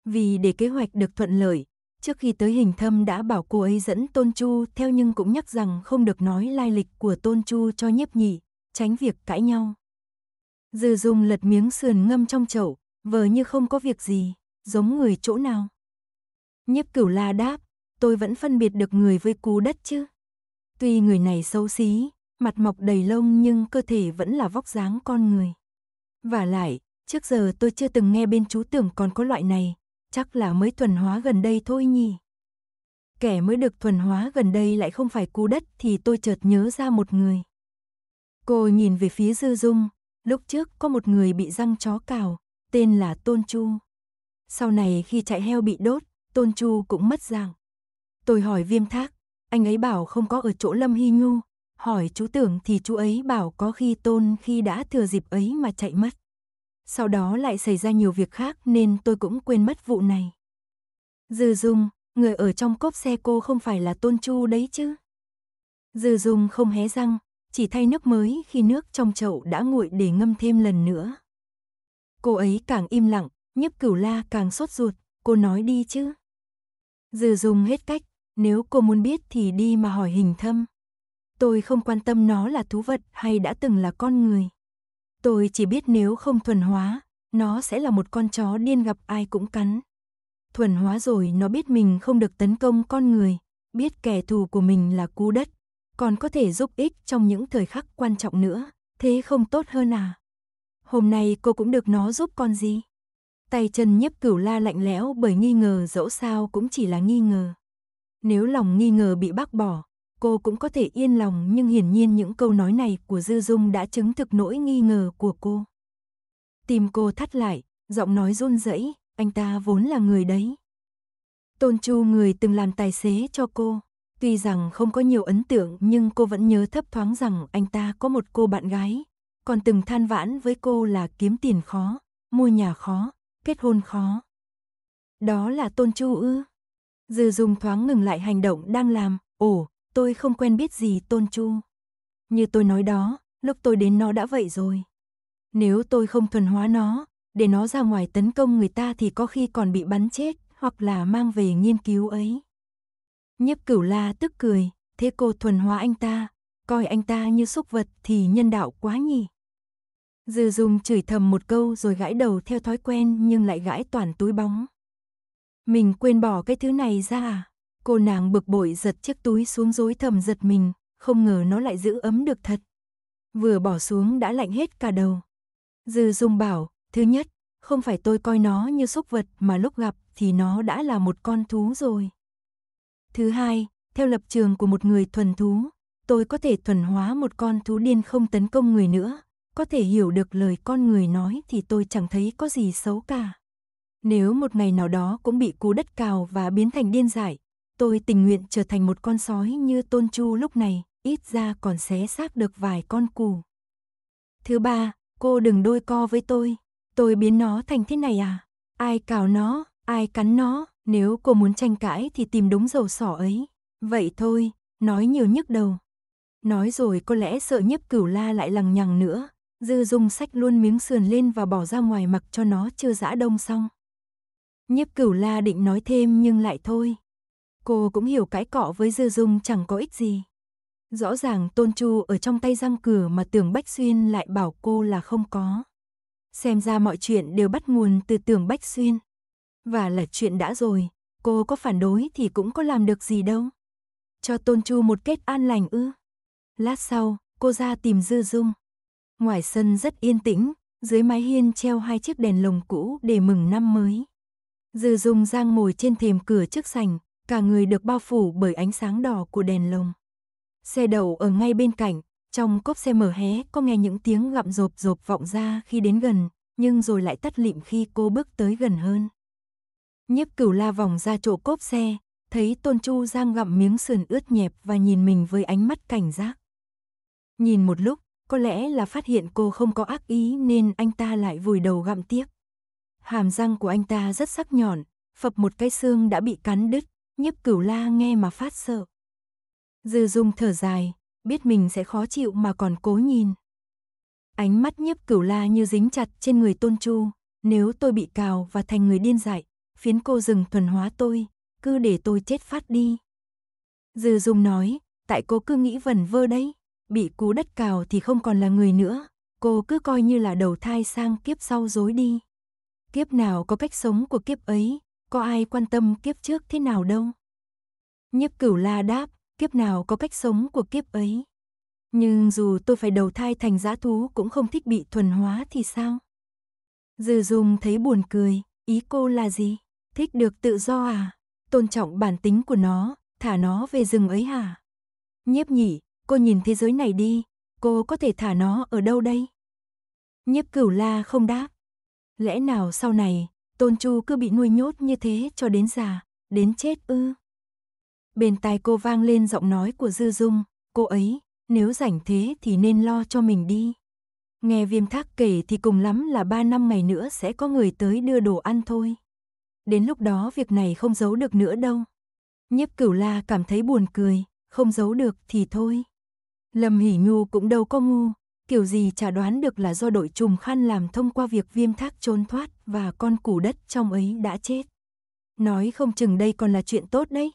Vì để kế hoạch được thuận lợi, trước khi tới hình thâm đã bảo cô ấy dẫn Tôn Chu theo nhưng cũng nhắc rằng không được nói lai lịch của Tôn Chu cho nhiếp nhị, tránh việc cãi nhau. Dư Dung lật miếng sườn ngâm trong chậu, vờ như không có việc gì, giống người chỗ nào. Nhiếp cửu la đáp, tôi vẫn phân biệt được người với cú đất chứ. Tuy người này xấu xí, mặt mọc đầy lông nhưng cơ thể vẫn là vóc dáng con người. Và lại, trước giờ tôi chưa từng nghe bên chú tưởng còn có loại này, chắc là mới thuần hóa gần đây thôi nhỉ. Kẻ mới được thuần hóa gần đây lại không phải cú đất thì tôi chợt nhớ ra một người. Cô nhìn về phía Dư Dung, lúc trước có một người bị răng chó cào, tên là Tôn Chu. Sau này khi chạy heo bị đốt, Tôn Chu cũng mất dạng. Tôi hỏi Viêm Thác, anh ấy bảo không có ở chỗ Lâm Hy Nhu, hỏi chú tưởng thì chú ấy bảo có khi tôn khi đã thừa dịp ấy mà chạy mất. Sau đó lại xảy ra nhiều việc khác nên tôi cũng quên mất vụ này. Dư Dung, người ở trong cốp xe cô không phải là tôn chu đấy chứ? Dư Dung không hé răng, chỉ thay nước mới khi nước trong chậu đã nguội để ngâm thêm lần nữa. Cô ấy càng im lặng, nhiếp cửu la càng sốt ruột, cô nói đi chứ. Dư Dung hết cách, nếu cô muốn biết thì đi mà hỏi hình thâm. Tôi không quan tâm nó là thú vật hay đã từng là con người. Tôi chỉ biết nếu không thuần hóa, nó sẽ là một con chó điên gặp ai cũng cắn. Thuần hóa rồi nó biết mình không được tấn công con người, biết kẻ thù của mình là cú đất, còn có thể giúp ích trong những thời khắc quan trọng nữa, thế không tốt hơn à? Hôm nay cô cũng được nó giúp con gì? Tay chân nhấp cửu la lạnh lẽo bởi nghi ngờ dẫu sao cũng chỉ là nghi ngờ. Nếu lòng nghi ngờ bị bác bỏ, cô cũng có thể yên lòng nhưng hiển nhiên những câu nói này của Dư Dung đã chứng thực nỗi nghi ngờ của cô. Tìm cô thắt lại, giọng nói run rẩy, anh ta vốn là người đấy. Tôn Chu người từng làm tài xế cho cô, tuy rằng không có nhiều ấn tượng nhưng cô vẫn nhớ thấp thoáng rằng anh ta có một cô bạn gái, còn từng than vãn với cô là kiếm tiền khó, mua nhà khó, kết hôn khó. Đó là Tôn Chu ư? Dư Dung thoáng ngừng lại hành động đang làm, ồ, tôi không quen biết gì Tôn Chu. Như tôi nói đó, lúc tôi đến nó đã vậy rồi. Nếu tôi không thuần hóa nó, để nó ra ngoài tấn công người ta thì có khi còn bị bắn chết, hoặc là mang về nghiên cứu ấy. Nhiếp cửu la tức cười, thế cô thuần hóa anh ta, coi anh ta như súc vật thì nhân đạo quá nhỉ. Dư dùng chửi thầm một câu rồi gãi đầu theo thói quen nhưng lại gãi toàn túi bóng. Mình quên bỏ cái thứ này ra à? Cô nàng bực bội giật chiếc túi xuống dối thầm giật mình, không ngờ nó lại giữ ấm được thật. Vừa bỏ xuống đã lạnh hết cả đầu. Dư Dung bảo, thứ nhất, không phải tôi coi nó như súc vật mà lúc gặp thì nó đã là một con thú rồi. Thứ hai, theo lập trường của một người thuần thú, tôi có thể thuần hóa một con thú điên không tấn công người nữa, có thể hiểu được lời con người nói thì tôi chẳng thấy có gì xấu cả. Nếu một ngày nào đó cũng bị cú đất cào và biến thành điên dại, Tôi tình nguyện trở thành một con sói như Tôn Chu lúc này, ít ra còn xé xác được vài con cù. Thứ ba, cô đừng đôi co với tôi. Tôi biến nó thành thế này à? Ai cào nó, ai cắn nó, nếu cô muốn tranh cãi thì tìm đúng dầu sỏ ấy. Vậy thôi, nói nhiều nhức đầu. Nói rồi có lẽ sợ nhiếp cửu la lại lằng nhằng nữa. Dư dung sách luôn miếng sườn lên và bỏ ra ngoài mặc cho nó chưa dã đông xong. Nhiếp cửu la định nói thêm nhưng lại thôi. Cô cũng hiểu cãi cọ với Dư Dung chẳng có ích gì. Rõ ràng Tôn Chu ở trong tay răng cửa mà Tưởng Bách Xuyên lại bảo cô là không có. Xem ra mọi chuyện đều bắt nguồn từ Tưởng Bách Xuyên. Và là chuyện đã rồi, cô có phản đối thì cũng có làm được gì đâu. Cho Tôn Chu một kết an lành ư. Lát sau, cô ra tìm Dư Dung. Ngoài sân rất yên tĩnh, dưới mái hiên treo hai chiếc đèn lồng cũ để mừng năm mới. Dư Dung Giang ngồi trên thềm cửa trước sành, Cả người được bao phủ bởi ánh sáng đỏ của đèn lồng. Xe đậu ở ngay bên cạnh, trong cốp xe mở hé có nghe những tiếng gặm rộp rộp vọng ra khi đến gần, nhưng rồi lại tắt lịm khi cô bước tới gần hơn. Nhiếp cửu la vòng ra chỗ cốp xe, thấy Tôn Chu Giang gặm miếng sườn ướt nhẹp và nhìn mình với ánh mắt cảnh giác. Nhìn một lúc, có lẽ là phát hiện cô không có ác ý nên anh ta lại vùi đầu gặm tiếp. Hàm răng của anh ta rất sắc nhọn, phập một cái xương đã bị cắn đứt, Nhấp cửu la nghe mà phát sợ. Dư dung thở dài, biết mình sẽ khó chịu mà còn cố nhìn. Ánh mắt Nhấp cửu la như dính chặt trên người tôn chu, nếu tôi bị cào và thành người điên dại, phiến cô rừng thuần hóa tôi, cứ để tôi chết phát đi. Dư dung nói, tại cô cứ nghĩ vẩn vơ đấy, bị cú đất cào thì không còn là người nữa, cô cứ coi như là đầu thai sang kiếp sau dối đi. Kiếp nào có cách sống của kiếp ấy, có ai quan tâm kiếp trước thế nào đâu. Nhiếp cửu la đáp, kiếp nào có cách sống của kiếp ấy. Nhưng dù tôi phải đầu thai thành giã thú cũng không thích bị thuần hóa thì sao? Dư dùng thấy buồn cười, ý cô là gì? Thích được tự do à? Tôn trọng bản tính của nó, thả nó về rừng ấy hả? Nhiếp nhỉ, cô nhìn thế giới này đi, cô có thể thả nó ở đâu đây? Nhiếp cửu la không đáp. Lẽ nào sau này, Tôn Chu cứ bị nuôi nhốt như thế cho đến già, đến chết ư. Bên tai cô vang lên giọng nói của Dư Dung, cô ấy, nếu rảnh thế thì nên lo cho mình đi. Nghe viêm thác kể thì cùng lắm là ba năm ngày nữa sẽ có người tới đưa đồ ăn thôi. Đến lúc đó việc này không giấu được nữa đâu. Nhiếp cửu la cảm thấy buồn cười, không giấu được thì thôi. Lâm Hỷ Nhu cũng đâu có ngu, kiểu gì chả đoán được là do đội trùm khăn làm thông qua việc viêm thác trốn thoát và con củ đất trong ấy đã chết. Nói không chừng đây còn là chuyện tốt đấy.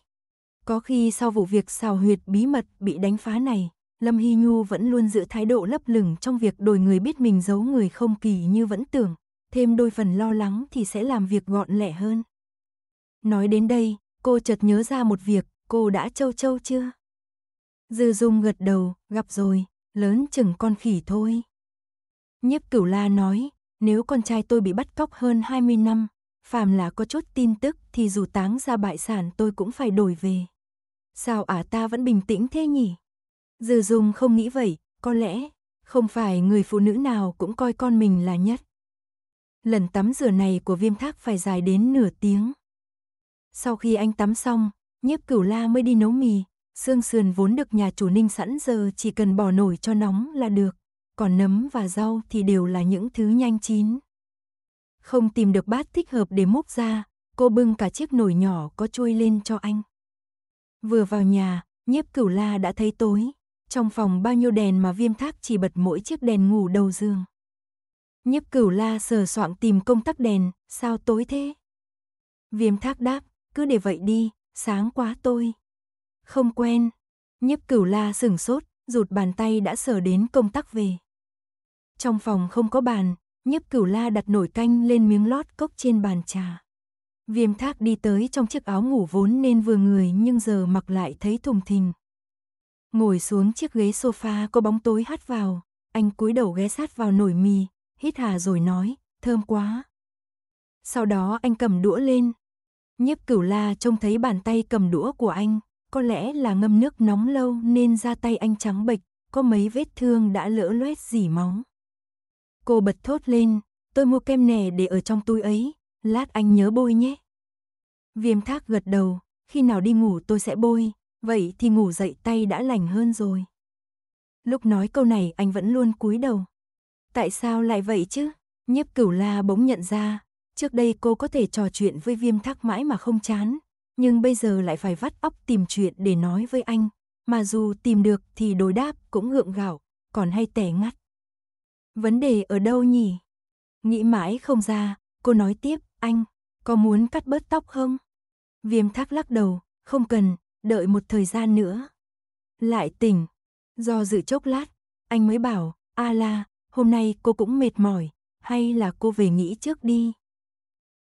Có khi sau vụ việc xào huyệt bí mật bị đánh phá này, Lâm Hy Nhu vẫn luôn giữ thái độ lấp lửng trong việc đổi người biết mình giấu người không kỳ như vẫn tưởng, thêm đôi phần lo lắng thì sẽ làm việc gọn lẹ hơn. Nói đến đây, cô chợt nhớ ra một việc, cô đã châu châu chưa? Dư Dung gật đầu, gặp rồi, lớn chừng con khỉ thôi. Nhiếp cửu la nói, nếu con trai tôi bị bắt cóc hơn 20 năm, phàm là có chút tin tức thì dù táng ra bại sản tôi cũng phải đổi về. Sao ả à ta vẫn bình tĩnh thế nhỉ? Dư dung không nghĩ vậy, có lẽ không phải người phụ nữ nào cũng coi con mình là nhất. Lần tắm rửa này của viêm thác phải dài đến nửa tiếng. Sau khi anh tắm xong, nhiếp cửu la mới đi nấu mì, Xương sườn vốn được nhà chủ ninh sẵn giờ chỉ cần bỏ nổi cho nóng là được, còn nấm và rau thì đều là những thứ nhanh chín. Không tìm được bát thích hợp để múc ra, cô bưng cả chiếc nồi nhỏ có chui lên cho anh. Vừa vào nhà, nhiếp cửu la đã thấy tối, trong phòng bao nhiêu đèn mà viêm thác chỉ bật mỗi chiếc đèn ngủ đầu giường. Nhiếp cửu la sờ soạng tìm công tắc đèn, sao tối thế? Viêm thác đáp, cứ để vậy đi, sáng quá tôi. Không quen. Nhiếp cửu la sừng sốt, rụt bàn tay đã sờ đến công tắc về. Trong phòng không có bàn, nhiếp cửu la đặt nổi canh lên miếng lót cốc trên bàn trà. Viêm thác đi tới trong chiếc áo ngủ vốn nên vừa người nhưng giờ mặc lại thấy thùng thình. Ngồi xuống chiếc ghế sofa có bóng tối hắt vào, anh cúi đầu ghé sát vào nổi mì, hít hà rồi nói, thơm quá. Sau đó anh cầm đũa lên. Nhiếp cửu la trông thấy bàn tay cầm đũa của anh, có lẽ là ngâm nước nóng lâu nên da tay anh trắng bệch, có mấy vết thương đã lỡ loét dỉ máu. Cô bật thốt lên, tôi mua kem nè để ở trong túi ấy, lát anh nhớ bôi nhé. Viêm thác gật đầu, khi nào đi ngủ tôi sẽ bôi, vậy thì ngủ dậy tay đã lành hơn rồi. Lúc nói câu này anh vẫn luôn cúi đầu. Tại sao lại vậy chứ? Nhiếp cửu la bỗng nhận ra, trước đây cô có thể trò chuyện với viêm thác mãi mà không chán, nhưng bây giờ lại phải vắt óc tìm chuyện để nói với anh, mà dù tìm được thì đối đáp cũng ngượng gạo, còn hay tẻ ngắt. Vấn đề ở đâu nhỉ? Nghĩ mãi không ra, cô nói tiếp, anh, có muốn cắt bớt tóc không? Viêm thác lắc đầu, không cần, đợi một thời gian nữa. Lại tỉnh, do dự chốc lát, anh mới bảo, a la, hôm nay cô cũng mệt mỏi, hay là cô về nghỉ trước đi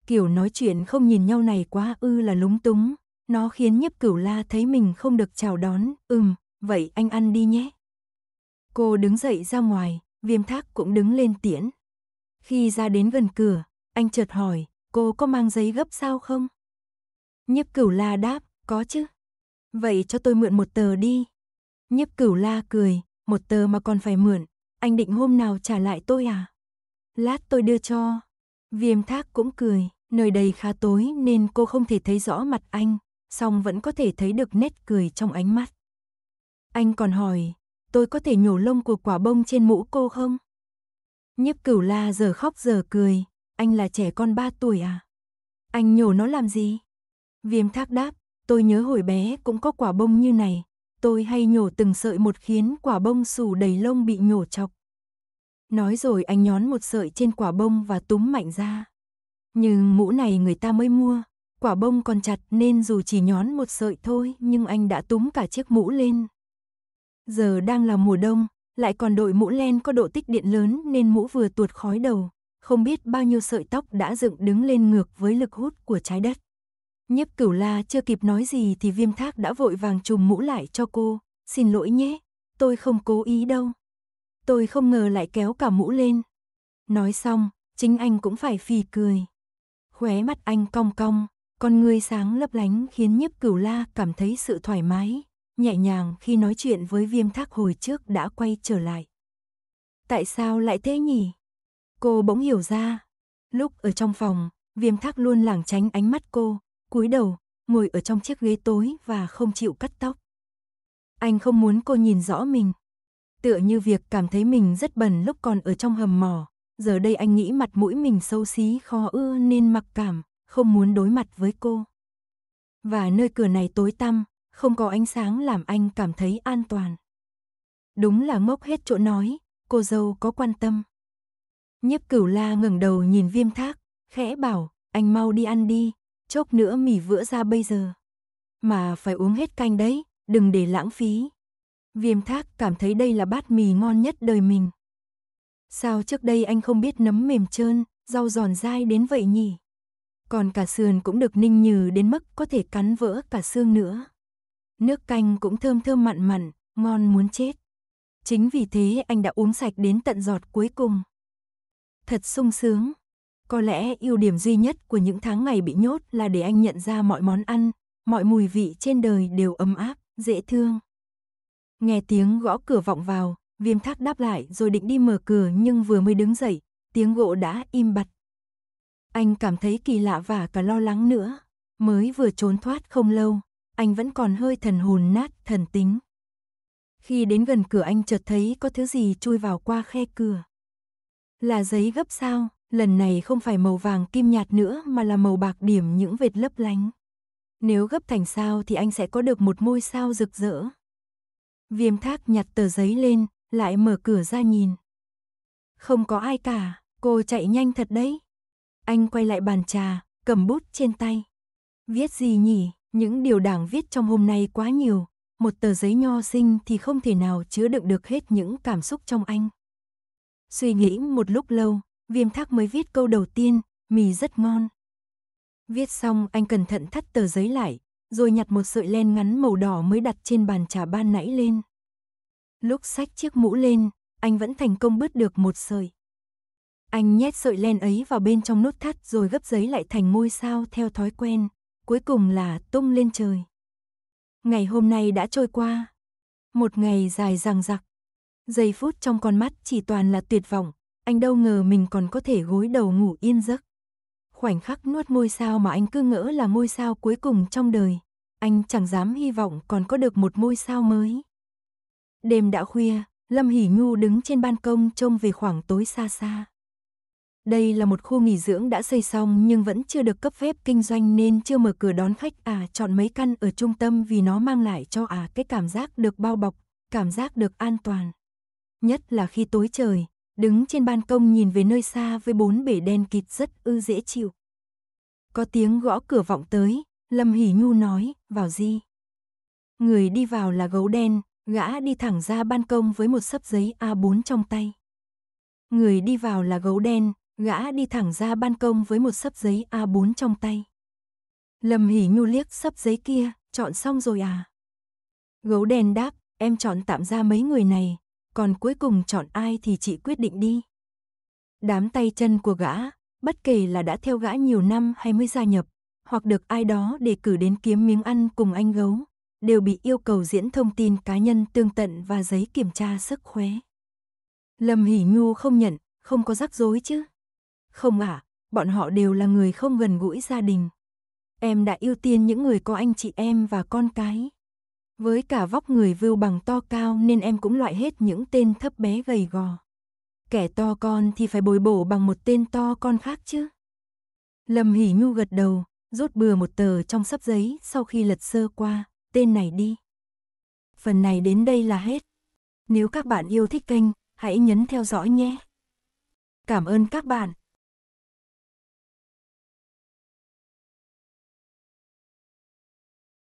kiểu nói chuyện không nhìn nhau này quá ư là lúng túng, nó khiến nhiếp cửu la thấy mình không được chào đón, ừm, vậy anh ăn đi nhé. Cô đứng dậy ra ngoài, viêm thác cũng đứng lên tiễn. Khi ra đến gần cửa, anh chợt hỏi, cô có mang giấy gấp sao không? Nhiếp cửu la đáp, có chứ. Vậy cho tôi mượn một tờ đi. Nhiếp cửu la cười, một tờ mà còn phải mượn, anh định hôm nào trả lại tôi à? Lát tôi đưa cho. Viêm thác cũng cười. Nơi đây khá tối nên cô không thể thấy rõ mặt anh, song vẫn có thể thấy được nét cười trong ánh mắt. Anh còn hỏi, tôi có thể nhổ lông của quả bông trên mũ cô không? Nhiếp cửu la giờ khóc giờ cười, anh là trẻ con 3 tuổi à? Anh nhổ nó làm gì? Viêm thác đáp, tôi nhớ hồi bé cũng có quả bông như này, tôi hay nhổ từng sợi một khiến quả bông xù đầy lông bị nhổ chọc. Nói rồi anh nhón một sợi trên quả bông và túm mạnh ra. Nhưng mũ này người ta mới mua, quả bông còn chặt nên dù chỉ nhón một sợi thôi nhưng anh đã túm cả chiếc mũ lên. Giờ đang là mùa đông, lại còn đội mũ len có độ tích điện lớn nên mũ vừa tuột khói đầu, không biết bao nhiêu sợi tóc đã dựng đứng lên ngược với lực hút của trái đất. Nhiếp cửu la chưa kịp nói gì thì viêm thác đã vội vàng trùm mũ lại cho cô, xin lỗi nhé, tôi không cố ý đâu. Tôi không ngờ lại kéo cả mũ lên. Nói xong, chính anh cũng phải phì cười khóe mắt anh cong cong, con người sáng lấp lánh khiến nhiếp cửu la cảm thấy sự thoải mái, nhẹ nhàng khi nói chuyện với viêm thác hồi trước đã quay trở lại. Tại sao lại thế nhỉ? Cô bỗng hiểu ra. Lúc ở trong phòng, viêm thác luôn lảng tránh ánh mắt cô, cúi đầu, ngồi ở trong chiếc ghế tối và không chịu cắt tóc. Anh không muốn cô nhìn rõ mình. Tựa như việc cảm thấy mình rất bẩn lúc còn ở trong hầm mỏ, giờ đây anh nghĩ mặt mũi mình xấu xí khó ưa nên mặc cảm, không muốn đối mặt với cô. Và nơi cửa này tối tăm, không có ánh sáng làm anh cảm thấy an toàn. Đúng là ngốc hết chỗ nói, cô dâu có quan tâm. Nhiếp cửu la ngẩng đầu nhìn viêm thác, khẽ bảo, anh mau đi ăn đi, chốc nữa mì vữa ra bây giờ. Mà phải uống hết canh đấy, đừng để lãng phí. Viêm thác cảm thấy đây là bát mì ngon nhất đời mình. Sao trước đây anh không biết nấm mềm trơn, rau giòn dai đến vậy nhỉ? Còn cả sườn cũng được ninh nhừ đến mức có thể cắn vỡ cả xương nữa. Nước canh cũng thơm thơm mặn mặn, ngon muốn chết. Chính vì thế anh đã uống sạch đến tận giọt cuối cùng. Thật sung sướng. Có lẽ ưu điểm duy nhất của những tháng ngày bị nhốt là để anh nhận ra mọi món ăn, mọi mùi vị trên đời đều ấm áp, dễ thương. Nghe tiếng gõ cửa vọng vào, Viêm thác đáp lại rồi định đi mở cửa nhưng vừa mới đứng dậy, tiếng gỗ đã im bặt. Anh cảm thấy kỳ lạ và cả lo lắng nữa. Mới vừa trốn thoát không lâu, anh vẫn còn hơi thần hồn nát, thần tính. Khi đến gần cửa anh chợt thấy có thứ gì chui vào qua khe cửa. Là giấy gấp sao, lần này không phải màu vàng kim nhạt nữa mà là màu bạc điểm những vệt lấp lánh. Nếu gấp thành sao thì anh sẽ có được một ngôi sao rực rỡ. Viêm thác nhặt tờ giấy lên, lại mở cửa ra nhìn. Không có ai cả, cô chạy nhanh thật đấy. Anh quay lại bàn trà, cầm bút trên tay. Viết gì nhỉ? Những điều đảng viết trong hôm nay quá nhiều, một tờ giấy nho sinh thì không thể nào chứa đựng được hết những cảm xúc trong anh. Suy nghĩ một lúc lâu, Viêm Thác mới viết câu đầu tiên, mì rất ngon. Viết xong anh cẩn thận thắt tờ giấy lại, rồi nhặt một sợi len ngắn màu đỏ mới đặt trên bàn trà ban nãy lên. Lúc xách chiếc mũ lên, anh vẫn thành công bứt được một sợi. Anh nhét sợi len ấy vào bên trong nút thắt rồi gấp giấy lại thành ngôi sao theo thói quen, cuối cùng là tung lên trời. Ngày hôm nay đã trôi qua, một ngày dài dằng dặc. Giây phút trong con mắt chỉ toàn là tuyệt vọng, anh đâu ngờ mình còn có thể gối đầu ngủ yên giấc. Khoảnh khắc nuốt ngôi sao mà anh cứ ngỡ là ngôi sao cuối cùng trong đời, anh chẳng dám hy vọng còn có được một ngôi sao mới. Đêm đã khuya, Lâm Hỷ Nhu đứng trên ban công trông về khoảng tối xa xa. Đây là một khu nghỉ dưỡng đã xây xong nhưng vẫn chưa được cấp phép kinh doanh nên chưa mở cửa đón khách à chọn mấy căn ở trung tâm vì nó mang lại cho à cái cảm giác được bao bọc, cảm giác được an toàn. Nhất là khi tối trời, đứng trên ban công nhìn về nơi xa với bốn bể đen kịt rất ư dễ chịu. Có tiếng gõ cửa vọng tới, Lâm Hỷ Nhu nói, vào gì? Người đi vào là gấu đen, Gã đi thẳng ra ban công với một sấp giấy A4 trong tay. Người đi vào là gấu đen, gã đi thẳng ra ban công với một sấp giấy A4 trong tay. Lâm Hỉ Nhu liếc sấp giấy kia, chọn xong rồi à? Gấu đen đáp, em chọn tạm ra mấy người này, còn cuối cùng chọn ai thì chị quyết định đi. Đám tay chân của gã, bất kể là đã theo gã nhiều năm hay mới gia nhập, hoặc được ai đó để cử đến kiếm miếng ăn cùng anh gấu, đều bị yêu cầu diễn thông tin cá nhân tương tận và giấy kiểm tra sức khỏe. Lâm Hỷ Nhu không nhận, không có rắc rối chứ. Không ạ, bọn họ đều là người không gần gũi gia đình. Em đã ưu tiên những người có anh chị em và con cái. Với cả vóc người vưu bằng to cao nên em cũng loại hết những tên thấp bé gầy gò. Kẻ to con thì phải bồi bổ bằng một tên to con khác chứ. Lâm Hỷ Nhu gật đầu, rút bừa một tờ trong sắp giấy sau khi lật sơ qua, tên này đi. Phần này đến đây là hết. Nếu các bạn yêu thích kênh, hãy nhấn theo dõi nhé. Cảm ơn các bạn.